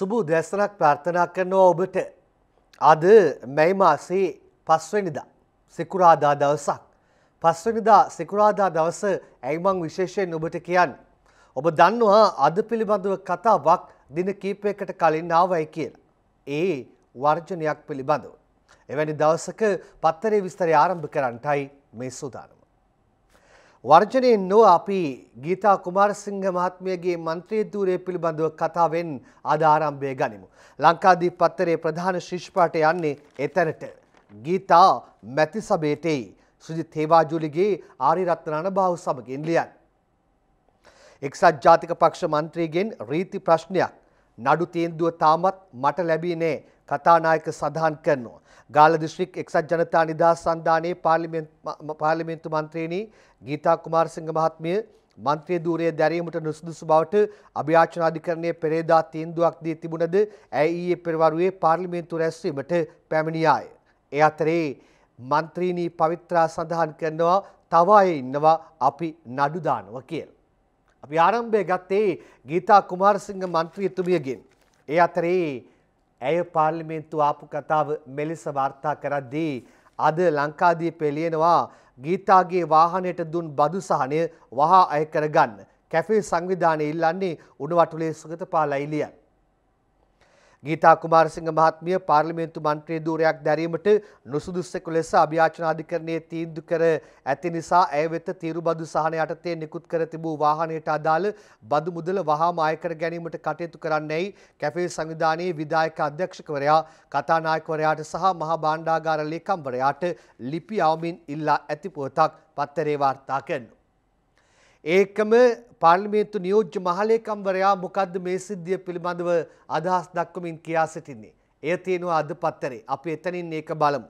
සුබූ දැසනක් ප්‍රාර්ථනා කරනවා ඔබට අද මැයි මාසේ පස්වනිදා සිකුරාදා දවසක්. පස්වනිදා සිකුරාදා දවස ඇයිමං විශේෂයෙන් ඔබට කියන්න. ඔබ දන්නවා අද පිළිබඳව කතාවක් දින කීපයකට කලින් ආවයි කියලා. ඒ වර්ජනයක් පිළිබඳව. එවැනි දවසක පත්තරේ විස්තරය ආරම්භ කරන්නටයි මේ සූදානම. වර්ජනයෙන් නොව අපි ගීතා කුමාරසිංහ මහත්මියගේ මන්ත්‍රී ධූරය පිළිබඳව කතාවෙන් අද ආරම්භය ගනිමු. ලංකාදීප පත්තරේ ප්‍රධාන ශිෂ්පාට යන්නේ එතැනට. ගීතා මැති සභේටෙයි. සුජිත් හේවාජුලිගේ ආරි රත්නාන බාහු සමගින් ලියන්. එක්සත් ජාතික පක්ෂ මන්ත්‍රීගෙන් රීති ප්‍රශ්නයක්. නඩු තීන්දුව තාමත් මට ලැබී නෑ. කතානායක සඳහන් කරනවා. ගාල දිස්ත්‍රික් එක්සත් ජනතා නිදහස් සන්ධානයේ පාර්ලිමේන්තු මන්ත්‍රීනි ගීතා කුමාරසිංහ මහත්මිය මන්ත්‍රී ධූරයේ දැරීමට නුසුදුසු බවට අභියාචනාධිකරණයේ පෙරේදා තීන්දුවක් දී තිබුණද ඇය ඊයේ පෙරවරුවේ පාර්ලිමේන්තු රැස්වීමට පැමිණියාය. ඒ අතරේ මන්ත්‍රීනි පවිත්‍රා සඳහන් කරනවා තව අය ඉන්නවා අපි නඩු දානවා කියලා. අපි ආරම්භය ගත්තේ ගීතා කුමාරසිංහ මන්ත්‍රීතුමියගෙන්. ඒ අතරේ ඇය පාර්ලිමේන්තු ආපු කතාව මෙලෙස වාර්තා කරද්දී අද ලංකාදීපේ ලියනවා ගීතාගේ වාහනයට දුන් බදු සහනය වහා අය කරගන්න. කැෆේ සංවිධානය ඉල්ලන්නේ උණුවටුලේ සුගතපාලා ඉලියන්. ගීතා කුමාරසිංහ මහත්මිය පාර්ලිමේන්තු මන්ත්‍රී ධූරයක් දැරීමට නුසුදුස්සෙකු ලෙස අභියාචන අධිකරණයේ තීන්දුව කර ඇති නිසා ඇය වෙත තීරුබදු සහන යටතේ නිකුත් කර තිබූ වාහනයට අදාළ බදු මුදල වහාම අය කර ගැනීමට කටයුතු කරන්නයි කැෆේ සංවිධානයේ විධායක අධ්‍යක්ෂකවරයා කතානායකවරයාට සහ මහා භාණ්ඩාගාර ලේකම්වරයාට ලිපි අවමින් ඉල්ලා ඇති පුවතක් පත්තරේ වාර්තා කරනවා. ඒකම පාර්ලිමේන්තු නියෝජ්‍ය මහලේකම්වරයා මොකද්ද මේ සිද්ධිය පිළිබඳව අදහස් දක්වමින් කියා සිටින්නේ. එය තියෙනවා අද පත්තරේ. අපි එතනින් ඒක බලමු.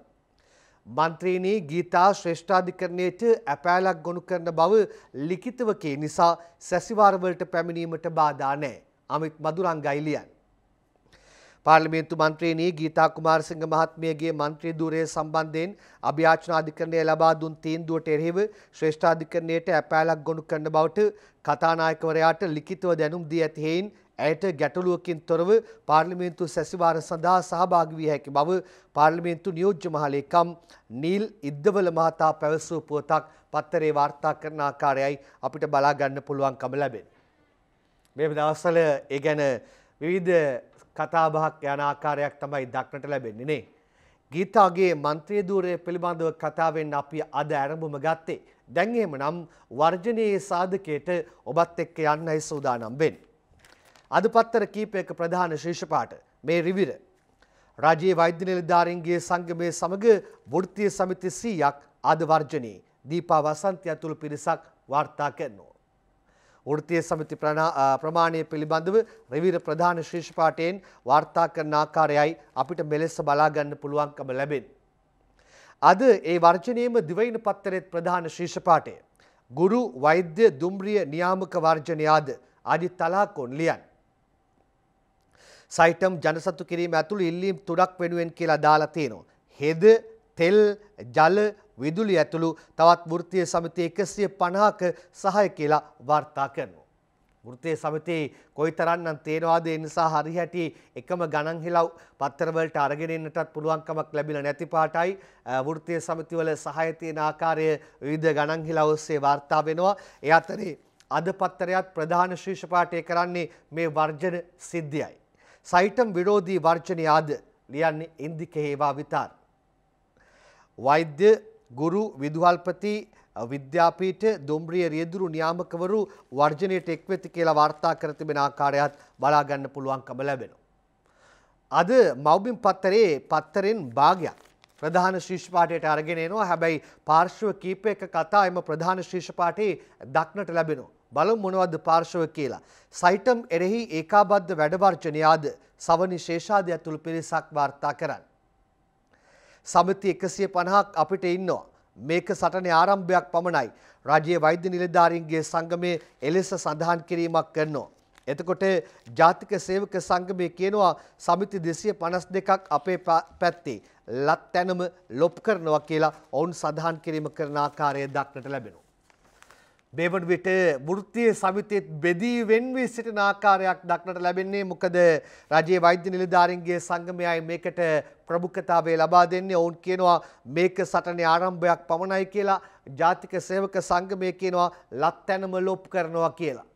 මන්ත්‍රීනී ගීතා ශ්‍රේෂ්ඨාධිකරණයට ඇපෑලක් ගොනු කරන බව ලිඛිතව කේ නිසා සැසිවාරවලට පැමිණීමට බාධා නැහැ. අමිත් මදුරංගයි ලියන්නේ. පාර්ලිමේන්තු මන්ත්‍රීනී ගීතා කුමාරසිංහ මහත්මියගේ මන්ත්‍රී ධූරය සම්බන්ධයෙන් අභියාචනාධිකරණය ලබා දුන් තීන්දුවට එරෙහිව ශ්‍රේෂ්ඨාධිකරණයට ඇපෑලක් ගොනු කරන බවට කතානායකවරයාට ලිඛිතව දැනුම් දී ඇති හේයින් ඇයට ගැටලුවකින් තොරව පාර්ලිමේන්තු සැසිවාර සඳහා සහභාගි විය හැකි බව පාර්ලිමේන්තු නියෝජ්‍ය මහලේකම් නීල් ඉද්දවල මහතා පැවසූ පුවතක් පත්තරේ වාර්තා කරන ආකාරයයි අපිට බලා ගන්න පුළුවන්කම ලැබෙන්නේ. මේ දවස්වල ඒ ගැන විවිධ කතාබහක් යන ආකාරයක් තමයි දක්නට ලැබෙන්නේ නේ. ගීතාගේ මන්ත්‍රී ධූරය පිළිබඳව කතාවෙන් අපි අද ආරම්භම ගත්තේ. දැන් එහෙමනම් වර්ජනයේ සාධකයට ඔබත් එක්ක යන්නයි සූදානම් වෙන්නේ. අද පත්තර කීපයක ප්‍රධාන ශීර්ෂ පාඨ මේ රිවිර රාජයේ වෛද්‍ය නිලධාරීන්ගේ සංගමය සමග වෘත්තීය සමිති 100ක් අද වර්ජනයේ දීපා වසන්තය ඇතුළු පිරිසක් වාර්තා කරනවා. ෘතිය සමිති ප්‍රමාණය පිළිබඳව රවිර ප්‍රධාන ශේෂපාටයෙන් වාර්තා කරන ආකාරයයි අපිට මෙලෙස බලාගන්න පුළුවන්කම ලැබෙන්. අද ඒ වර්ජනයම දිවයින පත්තරෙත් ප්‍රධාන ශේෂපාටය. ගුරු වෛද්‍ය දුම්රිය නියාමක වර්ජනයාද අඩි තලා කොන්ලියන්. සයිටම් ජනසතු කිරීම ඇතුළ ඉල්ලීම් තුඩක් වෙනුවෙන් කියලා දාලා තියෙනවා. හෙද තෙල් ජල විදුලි ඇතුළු තවත් වෘත්තීය සමිති 150ක සහාය කියලා වාර්තා කරනවා. වෘත්තීය සමිති කොයිතරම්නම් තේනවාද ඒ නිසා හරිහැටි එකම ගණන් හිලව් පත්තර වලට අරගෙන ඉන්නටත් පුළුවන්කමක් ලැබිලා නැති පාටයි වෘත්තීය සමිති වල සහාය තියෙන ආකාරය විවිධ ගණන් හිලව් ඔස්සේ වාර්තා වෙනවා. ඒ අතරේ අද පත්තරයත් ප්‍රධාන ශීර්ෂ පාඨය කරන්නේ මේ වර්ජන සිද්ධියයි. සයිටම් විරෝධී වර්ජනය ආද ලියන්නේ ඉන්දිකේ ඒවා විතාර. වෛද්‍ය ගුරු විදුහල්පති විද්‍යාපීට දුම්රිය රියදුරු නියාමකවරු වර්ජනයට එක්වෙති කියලා වාර්තා කර තිබෙන ආකාරයත් බලාගන්න පුළුවන්කම ලැබෙන. අද මවබිම් පත්තරේ පත්තරෙන් භාගයක් ප්‍රධාන ශීෂ්පාටයට අරගෙන එනවා හැබැයි පාර්ශ්ව කීපයක කතා එම ප්‍රධාන ශීෂ්පාටයේ දක්නට ලැබෙනවා. බලු මොනවද පාර්ශව කියලා. සයිටම් එරෙහි ඒකාබද්ධ වැඩවර්ජනයාද සවනි ශේෂාදය ඇතුළු පිරිසක් වාර්තා කරන්න. සමිති එකසිය පණහක් අපිට ඉන්නවා. මේක සටනේ ආරම්භයක් පමණයි. රජයේ වෛද්‍ය නිලධාරීන්ගේ සංගමේ එලෙස සඳහන් කිරීමක් කරනවා. එතකොට ජාතික සේවක සංගමය කියනවා සමිති දෙසිය පනස් දෙකක් අපේ පැත්තේ ලත් තැනම ලොප් කරනවා කියලා ඔවුන් සඳහන් කිරීම කරන ආකාරය දක්නට ලැබෙනවා. බේවන විට වෘත්තිය සවිතයත් බෙදී වෙන්වී සිටින ආකාරයක් දක්නට ලැබෙන්නේ මොකද රජයේ වෛද්‍ය නිලධාරින්ගේ සංගමයයි මේකට ප්‍රමුඛතාවය ලබා දෙන්නේ ඔවුන් කියනවා මේක සටනේ ආරම්භයක් පමණයි කියලා ජාතික සේවක සංගමය කියනවා ලත්තැනම ලොප් කරනවා කියලා.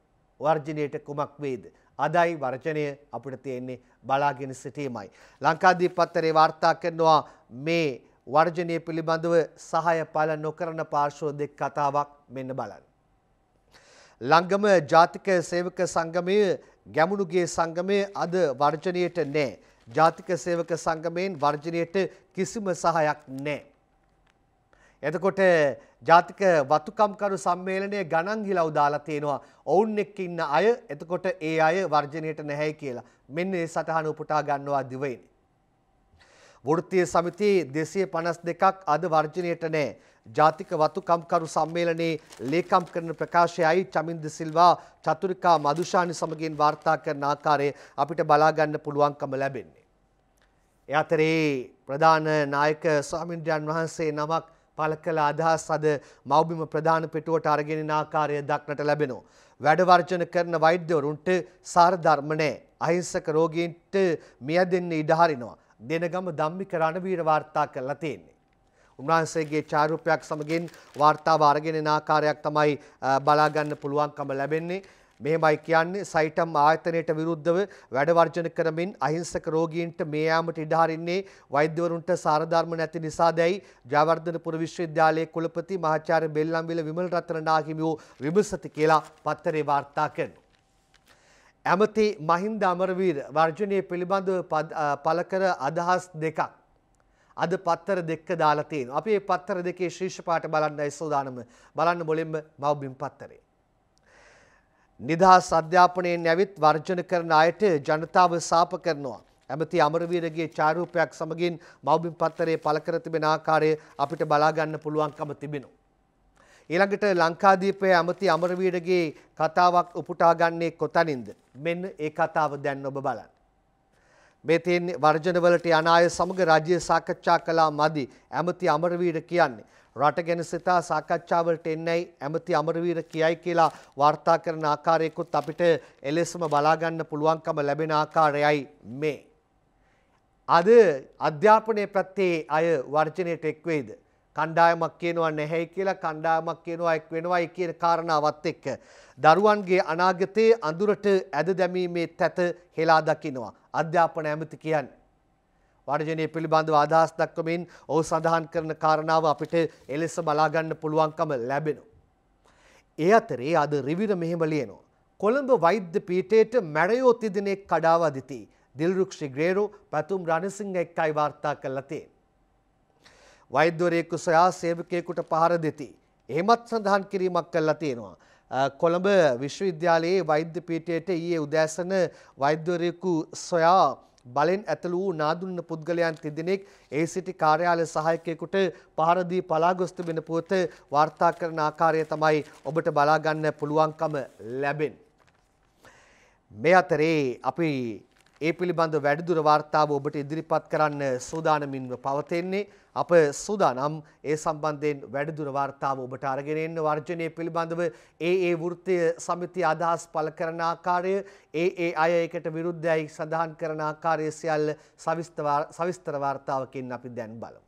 වර්ජනයට කුමක් වේද. අදයි වර්ජනය අපිට තියෙන්නේ බලාගෙන සිටීමයි. ලංකාදී පත්තරේ වාර්තා කරනවා මේ වර්ජනය පිළිබඳව සහය පල නොකරන පාර්ශව දෙක් කතාවක් මෙන්න බලන්න. ලංගම ජාතික සේවක සංගමය ගැමුණුගේ සංගමය අද වර්ජනයට නෑ. ජාතික සේවක සංගමයෙන් වර්ජනයට කිසිම සහයක් නෑ. එතකොට ජාතික වතුකම්කරු සම්මේලනය ගණන් හිලව් දාලා තියෙනවා. ඔවුන් එක්ක ඉන්න අය එතකොට ඒ අය වර්ජනයට නැහැයි කියලා. මෙන්න ඒ සටහන උපුටා ගන්නවා දිවයිනේ. වෘත්තීය සමිති 252ක් අද වර්ජනයට නැහැ. ජාතික වතුකම්කරු සම්මේලනයේ ලේකම් කරන ප්‍රකාශයයි චමින්ද සිල්වා චතුරිකා මදුෂානි සමගින් වාර්තා කරන ආකාරය අපිට බලාගන්න පුළුවන්කම ලැබෙන්නේ. ඒ අතරේ ප්‍රධාන නායක ස්වාමින්ද්‍රයන් වහන්සේ නමක් පළ කළ අදහස් අද මව්බිම ප්‍රධාන පිටුවට අරගෙන ආකාරය දක්නට ලැබෙනවා. වැඩවර්ජන කරන වෛද්‍යවරුන්ට සාරධර්ම නැහැ. අහිංසක රෝගීන්ට මියදෙන්න ඉඩ හරිනවා. දෙනගම ධම්මික රණවීර වාර්තා කරලා තියෙන්නේ. උන්වහන්සේගේ චාරූපයක් සමගින් වාර්තාව අරගෙන එන ආකාරයක් තමයි බලා ගන්න පුළුවන්කම ලැබෙන්නේ. මෙහෙමයි කියන්නේ සයිටම් ආයතනයට විරුද්ධව වැඩ වර්ජන කරමින් අහිංසක රෝගීන්ට මේ යාමට ඉඩ හරින්නේ වෛද්‍යවරුන්ට සාරධර්ම නැති නිසාදැයි ජයවර්ධනපුර විශ්වවිද්‍යාලයේ කුලපති මහාචාර්ය බෙල්ලම්විල විමල රත්න නාහිමියෝ විමසති කියලා පත්තරේ වාර්තා කරනවා. ඇමති මහින්ද අමරවීර වර්ජනය පිළිබඳව පළ කර අදහස් දෙකක් අද පත්තර දෙක දාලා තියෙනවා. අපි මේ පත්තර දෙකේ ශීර්ෂ පාඨ බලන්නයි සෝදානම. බලන්න මුලින්ම මව්බිම් පත්තරේ. නිදහස් අධ්‍යාපනයෙන් ඇවිත් වර්ජන කරන අයට ජනතාව සාප කරනවා. ඇමති අමරවීරගේ චාරූපයක් සමගින් මව්බිම් පත්තරේ පළ කර තිබෙන ආකාරය අපිට බලා ගන්න පුළුවන්කම තිබෙනවා. ඊළඟට ලංකාදීපයේ ඇමති අමරවීරගේ කතාවක් උපුටා ගන්නේ කොතනින්ද? මෙන්න ඒ කතාව දැන් ඔබ බලන්න. මේ තියෙන වර්ජනවලට යන අය සමග රාජ්‍ය සාකච්ඡා කළා මදි ඇමති අමරවීර කියන්නේ. රට ගැන සිතා සාකච්ඡාවලට එන්නයි ඇමති අමරවීර කියයි කියලා වාර්තා කරන ආකාරයකුත් අපිට එලෙසම බලාගන්න පුළුවන්කම ලැබෙන ආකාරයයි මේ. අද අධ්‍යාපනය ප්‍රත්තේ අය වර්ජනයට එක්වේද. කණ්ඩායමක් කියනවා නැහැයි කියලා කණ්ඩායමක් කියනවා එක් වෙනවයි කියන කාරණාවත් එක්ක දරුවන්ගේ අනාගතයේ අඳුරට ඇද දැමීමේ තැත හෙලා දකිනවා අධ්‍යාපන ඇමති කියන්නේ වර්ජනය පිළිබඳව අදහස් දක්වමින් ඔහු සඳහන් කරන කාරණාව අපිට එලෙස බලා ගන්න පුළුවන්කම ලැබෙනවා. ඒ අතරේ අද රිවිර මෙහෙම ලියනවා. කොළඹ වෛද්‍ය පීඨයට මැරයෝ තිදෙනෙක් කඩාවදිති. දිල්රුක්ෂි ග්‍රේරෝ පැතුම් රණසිංහ එක්කයි වාර්තා කළා තියෙනවා. වෛද්‍යවරයෙකු සොයා සේවකයෙකුට පහර දෙති. එහෙමත් සඳහන් කිරීමක් කළා තියෙනවා. කොළඹ විශ්වවිද්‍යාලයේ වෛද්‍ය පීඨයට ඊයේ උදෑසන වෛද්‍යවරයෙකු සොයා බලෙන් ඇතුළු වූ නාදුන්න පුද්ගලයන් තිදෙනෙක් ඒ සිටි කාර්යාලය සහායකයෙකුට පහර දී පලා ගොස් තිබෙන පුවත වාර්තා කරන ආකාරය තමයි ඔබට බලා ගන්න පුළුවන්කම ලැබෙන්නේ. මේ අතරේ අපි ඒ පිළිබඳ වැඩිදුර වාර්තාව ඔබට ඉදිරිපත් කරන්න සූදානමින්ව පවතින්නේ අප සූදානම් ඒ සම්බන්ධයෙන් වැඩිදුර වාර්තාව ඔබට අරගෙන එන්න වර්ජනයේ පිළිබඳව ඒ ඒ වෘත්තය සමිතිය අදහස් පළ කරන ආකාරය ඒ ඒ අය ඒකට විරුද්ධයි සඳහන් කරන ආකාරය සියල්ල සවිස්තර වාර්තාවකින් අපි දැන් බලමු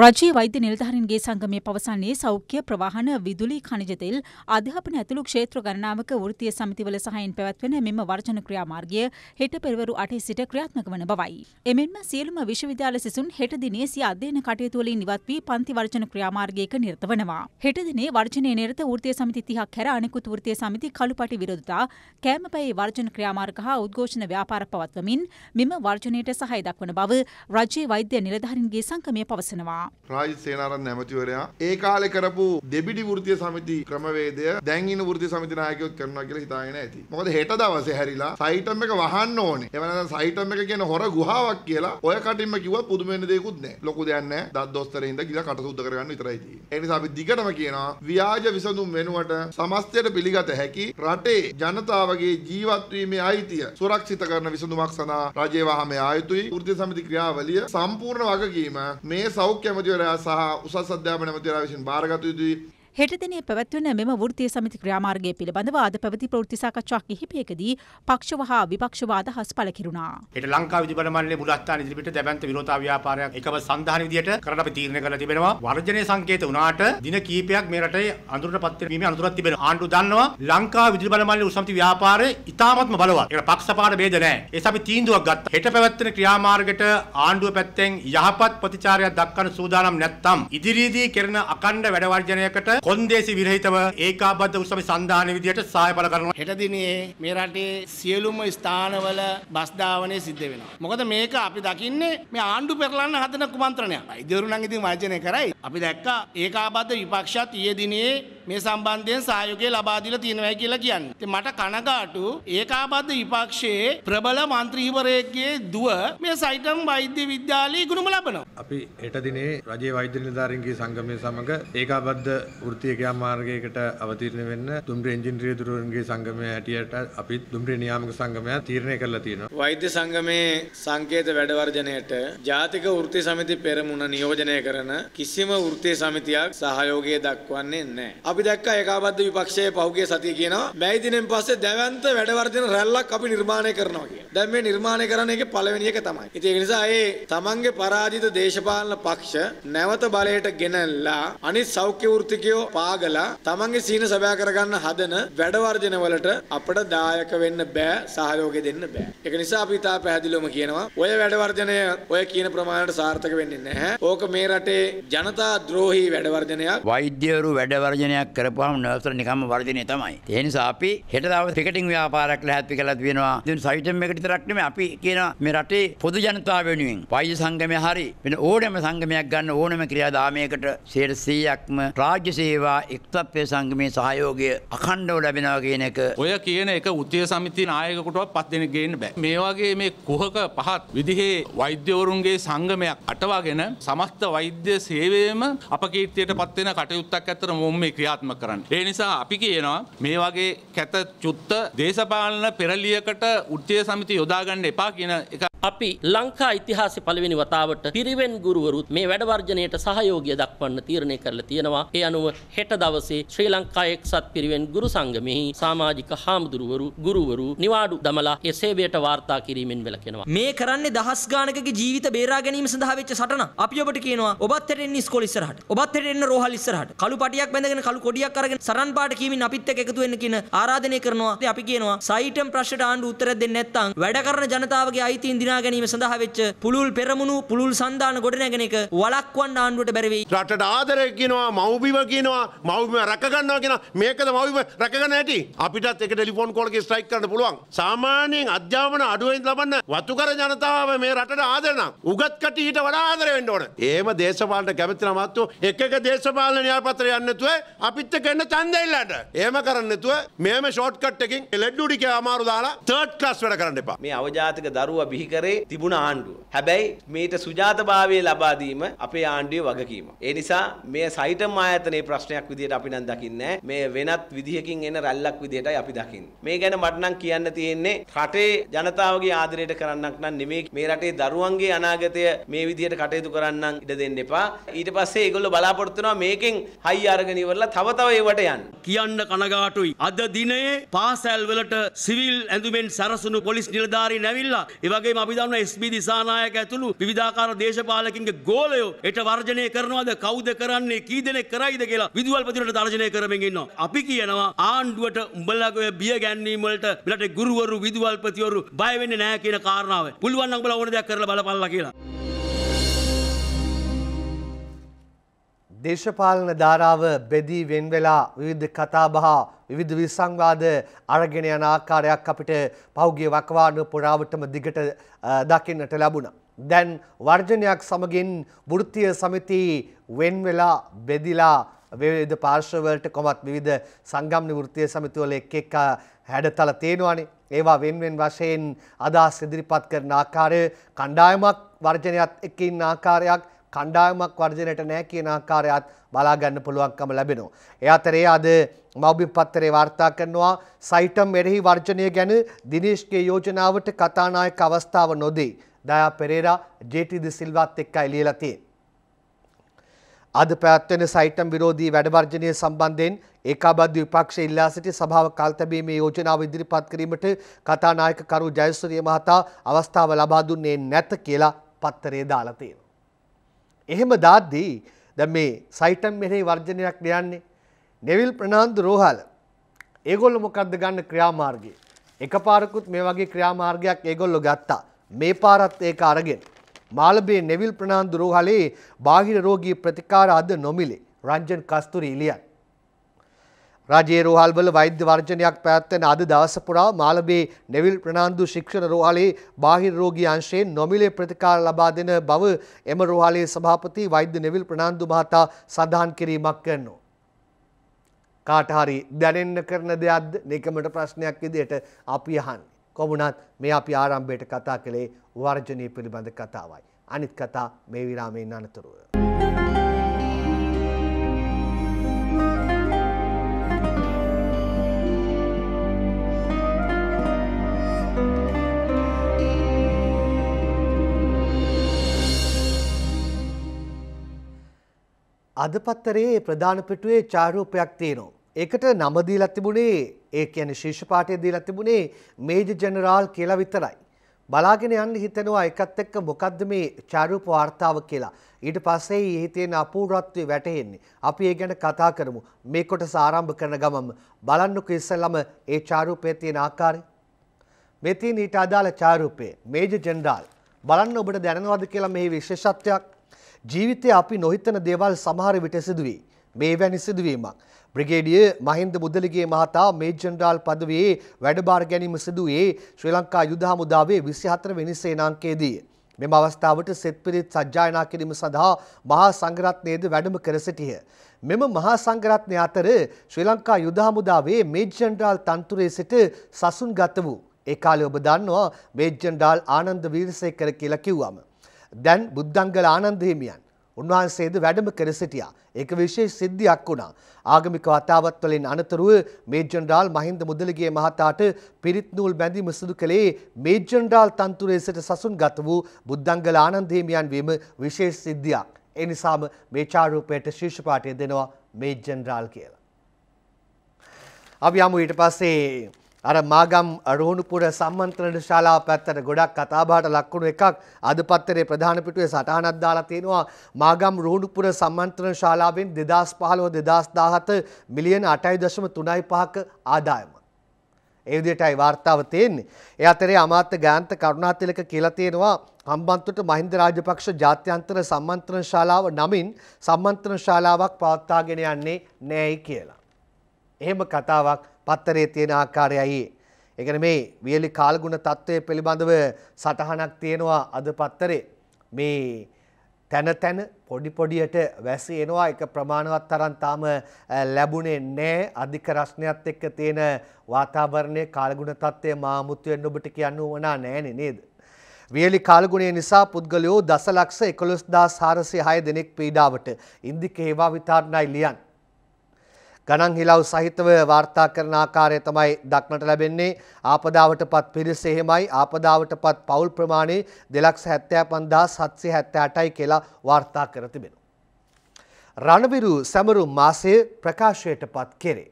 රජයේ වෛද්‍ය නිලධාරීන්ගේ සංගමය පවසන්නේ සෞඛ්‍ය ප්‍රවාහන විදුලි ඛනිජ තෙල් අධ්‍යාපන ඇතුළු ක්ෂේත්‍ර ගණනාවක වෘත්තීය සමිතිවල සහයෙන් පැවැත්වෙන මෙම වර්ජන ක්‍රියාමාර්ගය හෙට පෙරවරු 8 සිට ක්‍රියාත්මක වන බවයි. එමෙන්ම සියලුම විශ්වවිද්‍යාල සිසුන් හෙට දිනේ සිය අධ්‍යයන කටයුතු වලින් ඉවත් වී පන්ති වර්ජන ක්‍රියාමාර්ගයක නිරත වනවා. හෙට දිනේ වර්ජනයේ නිරත වෘත්තීය සමිති 30ක් හැර අනෙකුත් වෘත්තීය සමිති කළුපටි විරෝධතා කෑමපැයේ වර්ජන ක්‍රියාමාර්ග හා උද්ඝෝෂණ ව්‍යාපාර පවත්වමින් මෙම වර්ජනයට සහය දක්වන බව රජයේ වෛද්‍ය නිලධාරීන්ගේ සංගමය පවසනවා. තිබෙනවා. රාජිත් සේනාරත්න ඇමතිවරයා ඒ කාලේ කරපු දෙබිඩි වෘත්තීය සමිති ක්‍රමවේදය දැන් ඉන්න වෘත්තීය සමිති නායකයොත් කරනවා කියලා හිතාගෙන ඇති. මොකද හෙට දවසේ හැරිලා සයිටම් එක වහන්න ඕනේ. එහෙම නැත්නම් සයිටම් එක කියන හොර ගුහාවක් කියලා ඔය කටින්ම කිව්වත් පුදුම වෙන්න දෙයක්වත් නැහැ. ලොකු දෙයක් නැහැ. දත් දොස්තරේ ඉඳලා ගිහලා කට සුද්ධ කරගන්න විතරයි තියෙන්නේ. ඒ නිසා අපි දිගටම කියනවා ව්‍යාජ විසඳුම් වෙනුවට සමස්තයට පිළිගත හැකි රටේ ජනතාවගේ ජීවත් වීමේ අයිතිය සුරක්ෂිත කරන විසඳුමක් සඳහා රජයේ වහමේ ආයුතුයි වෘත්තීය සමිති ක්‍රියාවලිය සම්පූර්ණ වගකීම මේ සෞඛ්‍ය අමාත්‍ය ඇමතිවරයා සහ උසස් අධ්‍යාපන ඇමතිවරයා විසින් බාරගත යුතුයි හෙට දිනේ පැවැත්වෙන මෙම වෘත්තීය සමිති ක්‍රියාමාර්ගය පිළිබඳව අද පැවති ප්‍රවෘත්ති සාකච්ඡා කිහිපයකදී පක්ෂව හා විපක්ෂව අදහස් පළ කෙරුණා. හෙට ලංකා විධි බල මණ්ඩලයේ බුලස්ථාන ඉදිරිපිට දැවැන්ත විරෝධතා ව්‍යාපාරයක් එකම සංධාන විදියට කරන්න අපි තීරණය කරලා තිබෙනවා. වර්ජනයේ සංකේත වුණාට දින කිහිපයක් මේ රටේ අඳුරට පත් වීමේ අනතුරක් තිබෙනවා. ආණ්ඩුව දන්නවා ලංකා විදුලි බල මණ්ඩලයේ උසමිති ව්‍යාපාරය ඉතාමත්ම බලවත්. ඒකට පක්ෂපාත ભેද නැහැ. ඒස අපි තීන්දුවක් ගත්තා. හෙට පැවැත්වෙන ක්‍රියාමාර්ගයට ආණ්ඩුව පැත්තෙන් යහපත් ප්‍රතිචාරයක් දක්වන සූදානම් නැත්නම් ඉදිරියේදී කරන අකණ්ඩ වැඩ වර්ජනයකට කොන්දේසි විරහිතව ඒකාබද්ධ උත්සව සන්ධාන විදියට සහාය පළ කරනවා. හෙට දිනේ මේ රටේ සියලුම ස්ථානවල බස් ධාවනය සිද්ධ වෙනවා. මොකද මේක අපි දකින්නේ මේ ආණ්ඩු පෙරලන්න හදන කුමන්ත්‍රණයක්. ඉදිරිය නම් ඉතින් වචනය කරයි. අපි දැක්කා ඒකාබද්ධ විපක්ෂත් ඊයේ දිනේ මේ සම්බන්ධයෙන් සහයෝගය ලබා දීලා තියෙනවා කියලා කියන්නේ. ඉතින් මට කනගාටු ඒකාබද්ධ විපක්ෂයේ ප්‍රබල മന്ത്രിවරයෙක්ගේ දුව මේ සයිටම් වෛද්‍ය විද්‍යාලයේ ගුණම ලබනවා. අපි හෙට දිනේ රජයේ වෛද්‍ය නිලධාරීන්ගේ සංගමය සමග ඒකාබද්ධ වෘත්තීය ක්‍රියා මාර්ගයකට අවතීර්ණ වෙන්න දුම්රිය ඉංජිනේරුවරුන්ගේ සංගමය හැටියට අපි දුම්රිය නියාමක සංගමය තීරණය කරලා තියෙනවා. වෛද්‍ය සංගමේ සංකේත වැඩවර්ජනයට ජාතික වෘත්ති සමිති පෙරමුණ නියෝජනය කරන කිසිම වෘත්ති සමිතියක් සහයෝගය දක්වන්නේ නැහැ. අපි දැක්කා ඒකාබද්ධ විපක්ෂයේ පහුගිය සතිය කියනවා මේ දිනෙන් පස්සේ දැවැන්ත වැඩවර්ජන රැල්ලක් අපි නිර්මාණය කරනවා කියලා. දැන් මේ නිර්මාණය කරන එකේ පළවෙනි එක තමයි. ඉතින් ඒ නිසා ඒ තමන්ගේ පරාජිත දේශපාලන පක්ෂ නැවත බලයට ගෙනල්ලා අනිත් සෞඛ්‍ය වෘත්තිකයෝ යාළුවෝ පාගලා තමන්ගේ සීන සබෑ කරගන්න හදන වැඩ වර්ජන වලට අපිට දායක වෙන්න බෑ සහයෝගය දෙන්න බෑ. ඒක නිසා අපි තා පැහැදිලිවම කියනවා ඔය වැඩ වර්ජනය ඔය කියන ප්‍රමාණයට සාර්ථක වෙන්නේ නැහැ. ඕක මේ රටේ ජනතා ද්‍රෝහී වැඩ වර්ජනයක්. වෛද්‍යවරු වැඩ වර්ජනයක් කරපුවාම නර්ස්ලා නිකම්ම වර්ජනය තමයි. ඒ නිසා අපි හෙට දවස් ටිකටින් ව්‍යාපාරයක් ලැහැත් කළා තියෙනවා. ඉතින් සයිටම් එකට විතරක් නෙමෙයි අපි කියන මේ රටේ පොදු ජනතාව වෙනුවෙන් වෛද්‍ය සංගමය හරි වෙන ඕනෑම සංගමයක් ගන්න ඕනෑම ක්‍රියාදාමයකට 100%ක්ම රාජ්‍ය ඒවා එක්තත්වය සංගමේ සහයෝගය අකණ්ඩව ලැබෙනවා කියන එක. ඔය කියන එක උත්තිය සමිති නායකකුටවත් පත් දෙන ගේන්න බෑ. මේ වගේ මේ කුහක පහත් විදිහේ වෛද්‍යවරුන්ගේ සංගමයක් අටවාගෙන සමස්ත වෛද්‍ය සේවයම අපකීර්තියට පත් වෙන කටයුත්තක් ඇතර මොම් මේ ක්‍රියාත්මක කරන්න. ඒ නිසා අපි කියනවා මේ වගේ කැත චුත්ත දේශපාලන පෙරලියකට උත්තිය සමිති යොදාගන්න එපා කියන එක අපි ලංකා ඉතිහාස පළවෙනි වතාවට පිරිවෙන් ගුරුවරුත් මේ වැඩවර්ජනයට සහයෝගය දක්වන්න තීරණය කරලා තියෙනවා. ඒ අනුව හෙට දවසේ ශ්‍රී ලංකා එක්සත් පිරිවෙන් ගුරු සංගමෙහි සමාජික හාමුදුරුවරු ගුරුවරු නිවාඩු දමලා ඒ සේවයට වාර්තා කිරීමෙන් වැළකෙනවා. මේ කරන්නේ දහස් ගාණකගේ ජීවිත බේරා ගැනීම සඳහා වෙච්ච සටන. අපි ඔබට කියනවා ඔබත් හෙට එන්න ඉස්කෝල ඉස්සරහට. ඔබත් හෙට එන්න රෝහල් ඉස්සරහට. කළු පටියක් බැඳගෙන කළු කොඩියක් අරගෙන සරන් පාට කියමින් අපිත් එක්ක එකතු වෙන්න කියන ආරාධනය කරනවා. ඉතින් අපි කියනවා සයිටම් ප්‍රශ්නට ආණ්ඩු උත්තරයක් දෙන්නේ නැත්නම් වැඩ කරන ජනතාවගේ අයිතීන් දිනා ගැනීම සඳහා වෙච්ච පුළුල් පෙරමුණු පුළුල් සන්දාන ගොඩනැගෙන එක වළක්වන්න ආණ්ඩුවට බැරි වෙයි. රටට ආදරය කියනවා මව්බිම කියනවා ඉන්නවා මව්ම රැකගන්නවා කියෙන මේකද මවම රැකගන්න ඇති අපිටත් එක ටෙලිෆෝන් කොලක ස්ට්‍රයික් කරන්න පුළුවන් සාමාන්‍යයෙන් අධ්‍යාපන අඩුවෙන් ලබන්න වතුකර ජනතාව මේ රටට ආදරන උගත් කට ඊට වඩා ආදර වෙන්න ඕන ඒම දේශපාලට කැමතින මත්තු එකක දේශපාලන න්‍යාපත්‍ර යන්නතුව අපිත්ත කන්න චන්දෙල්ලට ඒම කරන්නතුව මේම ෂෝට්කට්ටකින් ලෙඩ්ඩුඩික අමාරු දාලා තර්ඩ් ක්ලස් වැඩ කරන්න එපා මේ අවජාතක දරුවා බිහිකරේ තිබුණ ආණ්ඩුව. හැබැයි මේට සුජාතභාවය ලබාදීම අපේ ආණ්ඩුවේ වගකීම. ඒ නිසා මේ සයිටම් ආයතනයේ ප්‍රශ්නයක් විදිහට අපි නම් දකින්නේ මේ වෙනත් විදිහකින් එන රැල්ලක් විදිහටයි අපි දකින්නේ මේ ගැන මට නම් කියන්න තියෙන්නේ රටේ ජනතාවගේ ආදරයට කරන්නක් නම් නෙමෙයි මේ රටේ දරුවන්ගේ අනාගතය මේ විදිහට කටයුතු කරන්නම් ඉඩ දෙන්න එපා ඊට පස්සේ ඒගොල්ලෝ බලාපොරොත්තු වෙනවා මේකෙන් හයි අරගෙන ඉවරලා තව තව ඒවට යන්න කියන්න කනගාටුයි අද දිනයේ පාසල් වලට සිවිල් ඇඳුමෙන් සරසුණු පොලිස් නිලධාරීන් ඇවිල්ලා ඒ වගේම අපි දන්නවා එස්.බී. දිසානායක ඇතුළු විවිධාකාර දේශපාලකින්ගේ ගෝලයෝ ඒට වර්ජනය කරනවාද කවුද කරන්නේ කී දෙනෙක් කරයිද කියලා කියලා විදුවල්පතිනට තර්ජනය කරමින් ඉන්නවා. අපි කියනවා ආණ්ඩුවට උඹලගේ බිය ගැන්වීම වලට මෙලට ගුරුවරු විදුවල්පතිවරු බය වෙන්නේ නැහැ කියන කාරණාව. පුළුවන් නම් උඹලා ඕන දෙයක් කරලා බලපල්ලා කියලා. දේශපාලන ධාරාව බෙදී වෙන් වෙලා විවිධ කතාබහ විවිධ විසංවාද අරගෙන යන ආකාරයක් අපිට පහුගිය වකවානුව පුරාවටම දිගට දකින්නට ලැබුණා. දැන් වර්ජනයක් සමගින් වෘත්තීය සමිති වෙන් වෙලා බෙදිලා විවිධ පාර්ශවලට කොමත් විවිධ සංගම් නිවෘත්තිය සමිතිවල එක් එක් හැඩතල තියෙනවානේ. ඒවා වෙන්වෙන් වශයෙන් අදහස් ඉදිරිපත් කරන ආකාරය කණ්ඩායමක් වර්ජනයත් එක්ක ඉන්න ආකාරයක් කණ්ඩායමක් වර්ජනයට නැහැ කියන ආකාරයත් බලා ගන්න පුළුවන්කම ලැබෙනවා. ඒ අතරේ අද මව්බිම් පත්තරේ වාර්තා කරනවා සයිටම් එරෙහි වර්ජනය ගැන දිනේෂ්ගේ යෝජනාවට කතානායක අවස්ථාව නොදී දයා පෙරේරා ජේටි ද සිල්වත් එක්කයි ලියලා තියෙන්නේ. අද පැවැත්වෙන සයිටම් විරෝධී වැඩවර්ජනය සම්බන්ධයෙන් ඒකාබද්ධ විපක්ෂ ඉල්ලා සිටි සභාව කල්තැබීමේ යෝජනාව ඉදිරිපත් කිරීමට කතානායක කරු ජයසූරිය මහතා අවස්ථාව ලබා දුන්නේ නැත කියලා පත්තරේ දාලා තියෙනවා. එහෙම දාද්දී දැන් මේ සයිටම් මෙහි වර්ජනයක් ලියන්නේ නෙවිල් ප්‍රනාන්දු රෝහල. ඒගොල්ලෝ මොකද්ද ගන්න ක්‍රියාමාර්ගය? එකපාරකුත් මේ වගේ ක්‍රියාමාර්ගයක් ඒගොල්ලෝ ගත්තා. මේ පාරත් ඒක අරගෙන ಮಾಲಬೆ ನೆವಿಲ್ ಪ್ರಣಾಂದ್ ರೋಹಾಲೆ ಬಾಹಿರ ರೋಗಿ ಪ್ರತಿಕಾರ ಅದ නොමිලේ රංජන් කස්තුරි ඉලියන්. රජයේ රෝහල්වල වෛද්‍ය වර්ජනයක් පැවැත්වෙන අද දවස පුරා මාලබේ නෙවිල් ප්‍රනාන්දු ශික්ෂණ රෝහලේ බාහිර රෝගී අංශයෙන් නොමිලේ ප්‍රතිකාර ලබා දෙන බව එම රෝහලේ සභාපති වෛද්‍ය නෙවිල් ප්‍රනාන්දු මහතා සඳහන් කිරීමක් කරනවා. කාට හරි දැනෙන්න කරන දෙයක්ද නිකමට ප්‍රශ්නයක් විදිහට අපි අහන්නේ. කොමුණත් මේ අපි ආරම්භයට කතා කළේ වර්ජනය පිළිබඳ කතාවයි. අනිත් කතා මේ විරාමයෙන් අනතුරුව. අද පත්තරයේ ප්‍රධාන පිටුවේ චාරූපයක් තියෙනවා. ඒකට නම දීලා තිබුණේ ඒ කියන්නේ ශීර්ෂ පාඨය දීලා තිබුණේ මේජර් ජෙනරාල් කියලා විතරයි. බලාගෙන යන්න හිතෙනවා එකත් එක්ක මොකද්ද මේ චාරූප වාර්තාව කියලා. ඊට පස්සේ ඒ තියෙන අපූර්වත්වය වැටහෙන්නේ. අපි ඒ ගැන කතා කරමු. මේ කොටස ආරම්භ කරන ගමම බලන්නකෝ ඉස්සෙල්ලම ඒ චාරූපයේ තියෙන ආකාරය. මේ තියෙන ඊට අදාළ චාරූපයේ මේජර් ජෙනරාල් බලන්න ඔබට දැනෙනවද කියලා මේ විශේෂත්වයක්. ජීවිතේ අපි නොහිතන දේවල් සමහර විට සිදුවේ. මේ වැනි සිදුවීමක්. බ්‍රිගේඩිය මහින්ද මුදලිගේ මහතා මේජන්ඩාල් පදවයේ වැඩභාර ගැනීම සිදුවේ ශ්‍රී ලංකා යුද හමුදාවේ විසිහතර වෙනිසේ නංකේදී. මෙම අවස්ථාවට සෙත්පිරිත් සජ්ජායනා කිරීම සඳහා මහා සංගරත්නයද වැඩම කර සිටිය. මෙම මහා සංගරත්නය අතර ශ්‍රී ලංකා යුද හමුදාවේ මේජන්ඩාල් තන්තුරේ සිට සසුන් ගත වූ. ඒ කාලේ ඔබ දන්නවා මේජන්ඩාල් ආනන්ද වීරසේකර කියලා කිව්වම. දැන් බුද්ධංගල ආනන්ද හිමියන් උන්වහන්සේද වැඩම කර සිටියා. ඒක විශේෂ සිද්ධියක් වුණා. ආගමික වතාවත් වලින් අනතුරුව මේජන්ඩාල් මහින්ද මුදලිගේ මහතාට පිරිත් නූල් බැඳීම සිදු කළේ මේජන්ඩාල් තන්තුරේ සිට සසුන්ගත වූ බුද්ධංගල ආනන්ද හිමියන් වීම විශේෂ සිද්ධියක්. ඒ නිසාම මේ චාරූපයට ශීර්ෂ පාඨය දෙනවා මේජන්ඩාල් කියලා. අපි යමු ඊට පස්සේ අර මාගම් අරෝණුපුර සම්මන්ත්‍රණ ශාලා පැත්තට ගොඩක් කතාබහට ලක්වුණු එකක් අද පත්තරේ ප්‍රධාන පිටුවේ සටහනක් දාලා තියෙනවා මාගම් රෝණුපුර සම්මන්ත්‍රණ ශාලාවෙන් 2015 2017 මිලියන 8.35ක ආදායම. ඒ විදිහටයි වාර්තාව තියෙන්නේ. ඒ අතරේ අමාත්‍ය ගාන්ත කරුණාතිලක කියලා තියෙනවා හම්බන්තොට මහින්ද රාජපක්ෂ ජාත්‍යන්තර සම්මන්ත්‍රණ ශාලාව නමින් සම්මන්ත්‍රණ ශාලාවක් පවත්වාගෙන යන්නේ නැහැයි කියලා. එහෙම කතාවක් පත්තරේ තියෙන ආකාරයයි. එකන මේ වියලි කාල්ගුණ තත්ත්වය පිළිබඳව සටහනක් තියෙනවා අද පත්තරේ. මේ තැන තැන පොඩිපොඩියට වැසි එනවා එක ප්‍රමාණවත් තරන් තාම ලැබුණේ නෑ අධික රශ්නයත් එක්ක තියෙන වාතාවරණය කාලගුණ තත්ත්වය මාමුත්තුවෙන් ඔබට කියන්න වනා නෑන නේද. වියලි කාලගුණේ නිසා පුද්ගලයෝ දසලක්ෂ එකොළොස්දා සාරසය හය දෙනෙක් පීඩාවට ඉන්දික ඒවා විතාරණයි ලියන්. ගණන් හිලව් සහිතව වාර්තා කරන ආකාරය තමයි දක්නට ලැබෙන්නේ ආපදාවටපත් පිරිස එහෙමයි ආපදාවටපත් පවුල් ප්‍රමාණය 275778යි කියලා වාර්තා කර තිබෙනවා. රණවිරු සැමරුම් මාසයේ ප්‍රකාශයටපත් කෙරේ.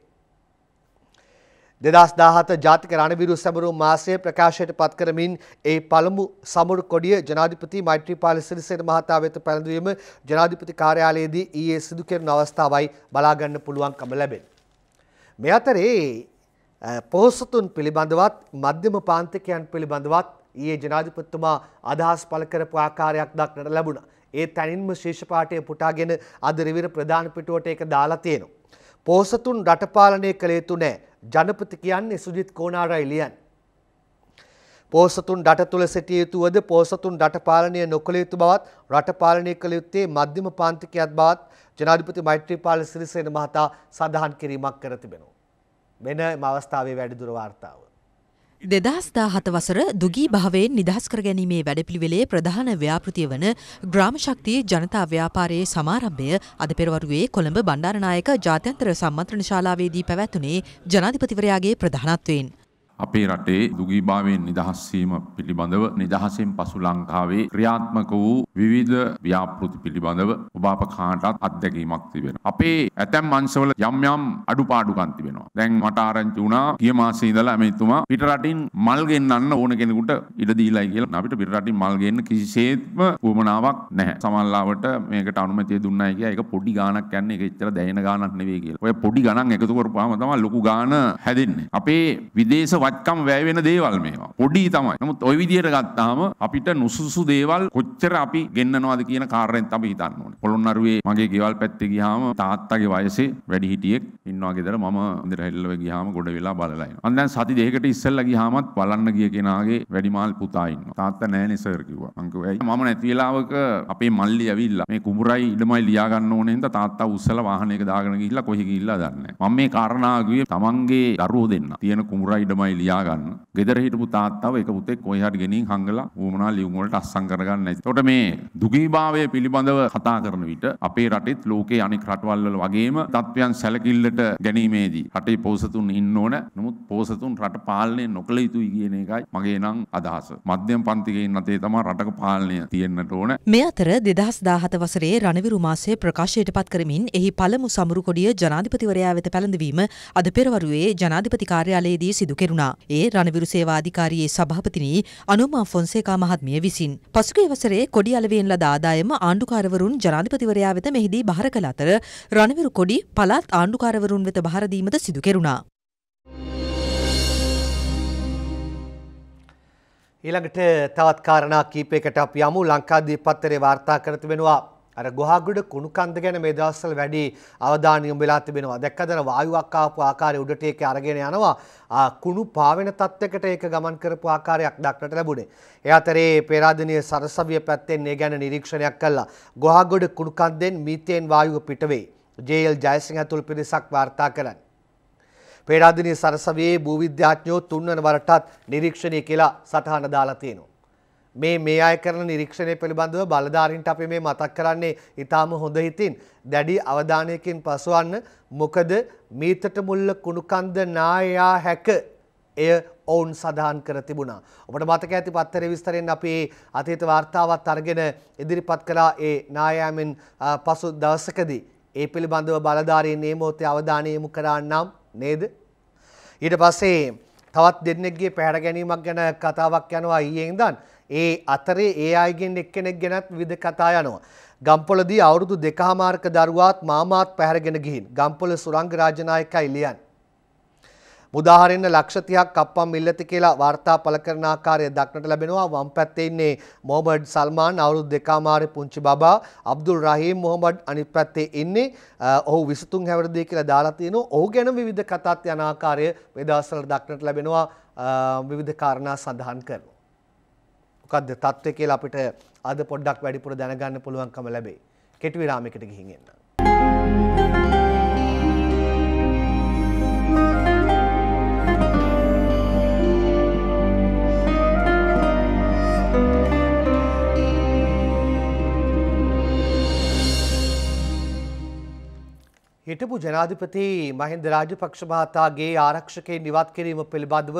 දෙදස් දාහත ජාතික රණවිරු සැමරු මාසය ප්‍රකාශයට පත් කරමින් ඒ පළමු සමුරු කොඩිය ජනාධිපති මෛත්‍රීපාල සිරිසේන මහතා වෙත පැළඳවීම ජනාධිපති කාර්යාලයේදී ඊයේ සිදු කෙරෙන අවස්ථාවයි බලාගන්න පුළුවන්කම ලැබෙන. මේ අතරේ පොහොසතුන් පිළිබඳවත් මධ්‍යම පාන්තිකයන් පිළිබඳවත් ඊයේ ජනාධිපතිතුමා අදහස් පළ කරපු ආකාරයක් දක්නට ලැබුණා. ඒ තැනින්ම ශේෂපාඨය පුටාගෙන අද රිවිර ප්‍රධාන පිටුවට ඒක දාලා තියෙනවා. පෝසතුන් රටපාලනය කළ යුතු නෑ ජනපති කියන්නේ සුජිත් කෝනාරයිලියන්. පෝසතුන් රට තුළ සිටිය යුතුවද පෝසතුන් රටපාලනය නොකළ යුතු බවත් රටපාලනය කළ යුත්තේ මධ්‍යම පාන්තිකයත් බවත් ජනාධිපති මෛත්‍රීපාල සිරිසේන මහතා සඳහන් කිරීමක් කර තිබෙනවා. මෙන එම අවස්ථාවේ වැඩිදුර වාර්තාව. දෙදස් දාහත වසර දුගී භාවයෙන් නිදහස් කර ගැනීමේ වැඩපිළිවෙලේ ප්‍රධාන ව්‍යාපෘතිය වන ග්‍රාම ශක්තිය ජනතා ව්‍යාපාරයේ සමාරම්භය අද පෙරවරුවේ කොළඹ බණ්ඩාරනායක ජාත්‍යන්තර සම්මන්ත්‍රණ ශාලාවේදී පැවැත්වුණේ ජනාධිපතිවරයාගේ ප්‍රධානත්වයෙන්. අපේ රටේ දුගීභාවයෙන් නිදහස්වීම පිළිබඳව නිදහසෙන් පසු ලංකාවේ ක්‍රියාත්මක වූ විවිධ ව්‍යාපෘති පිළිබඳව ඔබ අප කාටත් අත්දැකීමක් තිබෙනවා. අපේ ඇතැම් අංශවල යම් යම් අඩුපාඩුකම් තිබෙනවා. දැන් මට ආරංචි වුණා ගිය මාසේ ඉඳලා ඇමෙතුමා පිටරටින් මල් ගෙන්නන්න ඕන කෙනෙකුට ඉඩ දීලායි කියලා. අපිට පිටරටින් මල් ගෙන්න කිසිසේත්ම වුවමනාවක් නැහැ. සමහරවිට මේකට අනුමැතිය දුන්නයි කියලා ඒක පොඩි ගාණක් යන්නේ ඒක එච්චර දැනෙන ගාණක් නෙවෙයි කියලා. ඔය පොඩි ගණන් එකතු කරපුවාම තමයි ලොකු ගාණ හැදෙන්නේ. අපේ විදේශ පහත්කම වැය වෙන දේවල් මේවා. පොඩි තමයි. නමුත් ওই විදිහට ගත්තාම අපිට නුසුසු දේවල් කොච්චර අපි ගෙන්නනවද කියන කාරණයෙන් අපි හිතන්න ඕනේ. පොළොන්නරුවේ මගේ ගෙවල් පැත්තේ ගියාම තාත්තගේ වයසේ වැඩි හිටියෙක් ඉන්නවා ගෙදර මම ඉඳලා හෙල්ලව ගියාම ගොඩ වෙලා බලලා ඉනවා. මම දැන් සති දෙකකට ඉස්සෙල්ලා ගියාමත් බලන්න ගිය කෙනාගේ වැඩිමාල් පුතා ඉන්නවා. තාත්තා නෑනේ සර් කිව්වා. මං කිව්වා ඇයි මම නැති වෙලාවක අපේ මල්ලි ඇවිල්ලා මේ කුඹුරයි ඉඩමයි ලියා ගන්න ඕනේ හින්දා තාත්තා උස්සලා වාහනයක දාගෙන ගිහිල්ලා කොහි ගිහිල්ලා දන්නේ නැහැ. මම මේ කාරණා කිව්වේ තමන්ගේ දරුවෝ දෙන්න. තියෙන කුඹුරයි ඉඩමයි ලියා ගන්න. ගෙදර හිටපු තාත්තව එක පුතෙක් කොහේ හරි ගෙනින් හංගලා වුමනා ලියුම් වලට අස්සම් කරගන්න නැති. එතකොට මේ දුගීභාවය පිළිබඳව කතා කරන විට අපේ රටෙත් ලෝකයේ අනෙක් රටවල් වල වගේම තත්වයන් සැලකිල්ලට ගැනීමේදී රටේ පෝසතුන් ඉන්න ඕන. නමුත් පෝසතුන් රට පාලනය නොකළ යුතුයි කියන එකයි මගේ නම් අදහස. මධ්‍යම පන්තිකයින් අතේ තමයි රටක පාලනය තියෙන්නට ඕන. මේ අතර 2017 වසරේ රණවිරු මාසයේ ප්‍රකාශයට පත් කරමින් එහි පළමු සමුරු කොඩිය ජනාධිපතිවරයා වෙත පැළඳවීම අද පෙරවරුවේ ජනාධිපති කාර්යාලයේදී සිදු කෙරුණා. වුණා. ඒ රණවිරු සේවාධිකාරියේ සභාපතිනි අනුමා ෆොන්සේකා මහත්මිය විසින්. පසුගිය වසරේ කොඩි අලෙවියෙන් ලද ආදායම ආණ්ඩුකාරවරුන් ජනාධිපතිවරයා වෙත මෙහිදී බහර කළ අතර රණවිරු කොඩි පළාත් ආණ්ඩුකාරවරුන් වෙත බහර දීමද සිදු කෙරුණා. ඊළඟට තවත් කාරණා කීපයකට අපි යමු ලංකාද්වීප පත්තරේ වාර්තා කරති වෙනවා අර ගොහාගුඩ කුණු කන්ද ගැන මේ දවස්වල වැඩි අවධානය යොමු වෙලා තිබෙනවා. දැක්කද අර වායුවක් ආපු ආකාරය උඩට ඒක අරගෙන යනවා. කුණු පාවෙන තත්යකට ඒක ගමන් කරපු ආකාරයක් දක්නට ලැබුණේ. ඒ අතරේ පේරාදෙණිය සරසවිය පැත්තෙන් ඒ ගැන නිරීක්ෂණයක් කළා. ගොහාගොඩ කුණු කන්දෙන් මීතේන් වායුව පිටවේ. ජේඑල් ජයසිංහ ඇතුළු පිරිසක් වාර්තා කරන්නේ. පේරාදෙණිය සරසවියේ භූවිද්‍යාඥයෝ තුන්වන වරටත් නිරීක්ෂණය කියලා සටහන දාලා තියෙනවා. මේ මේ අය කරන නිරීක්ෂණය පිළිබඳව බලධාරීන්ට අපි මේ මතක් කරන්නේ ඉතාම හොඳ හිතින් දැඩි අවධානයකින් පසුවන්න මොකද මීතට මුල්ල කුණුකන්ද නායා හැක එය ඔවුන් සඳහන් කර තිබුණා. ඔබට මතක ඇති පත්තර විස්තරයෙන් අපි අතීත වාර්තාවත් අරගෙන ඉදිරිපත් කළා ඒ නායාමෙන් පසු දවසකදී ඒ පිළිබඳව බලධාරීන් මේ මොහොතේ අවධානය යොමු කරා නම් නේද? ඊට පස්සේ තවත් දෙන්නෙක්ගේ පැහැර ගැනීමක් ගැන කතාවක් යනවා ඊයේ ඉඳන්. ඒ අතරේ ඒ අයගෙන් එක්කෙනෙක් ගැනත් විවිධ කතා යනවා. ගම්පොලදී අවුරුදු දෙකහමාරක දරුවාත් මාමාත් පැහැරගෙන ගිහින් ගම්පොල සුරංග රාජනායකයි ලියන්නේ. මුදාහරින්න ලක්ෂ 30ක් අප්පම් ඉල්ලති කියලා වාර්තා පළ කරන ආකාරය දක්නට ලැබෙනවා වම් පැත්තේ ඉන්නේ මොහමඩ් සල්මාන් අවුරුදු දෙකමාරේ පුංචි බබා අබ්දුල් රහීම් මොහමඩ් අනිත් පැත්තේ ඉන්නේ ඔහු 23 හැවිරිදේ කියලා දාලා තිනු ඔහු ගැන විවිධ කතාත් යන ආකාරය මේ දවස්වල දක්නට ලැබෙනවා විවිධ කාරණා සඳහන් කරනවා මොකක්ද තත්ත්වය කියලා අපිට අද පොඩ්ඩක් වැඩිපුර දැනගන්න පුළුවන්කම ලැබේ. කෙටි විරාමයකට ගිහින් එන්න. හිටපු ජනාධිපති මහින්ද රාජපක්ෂ මහතාගේ ආරක්ෂකයන් ඉවත් කිරීම පිළිබඳව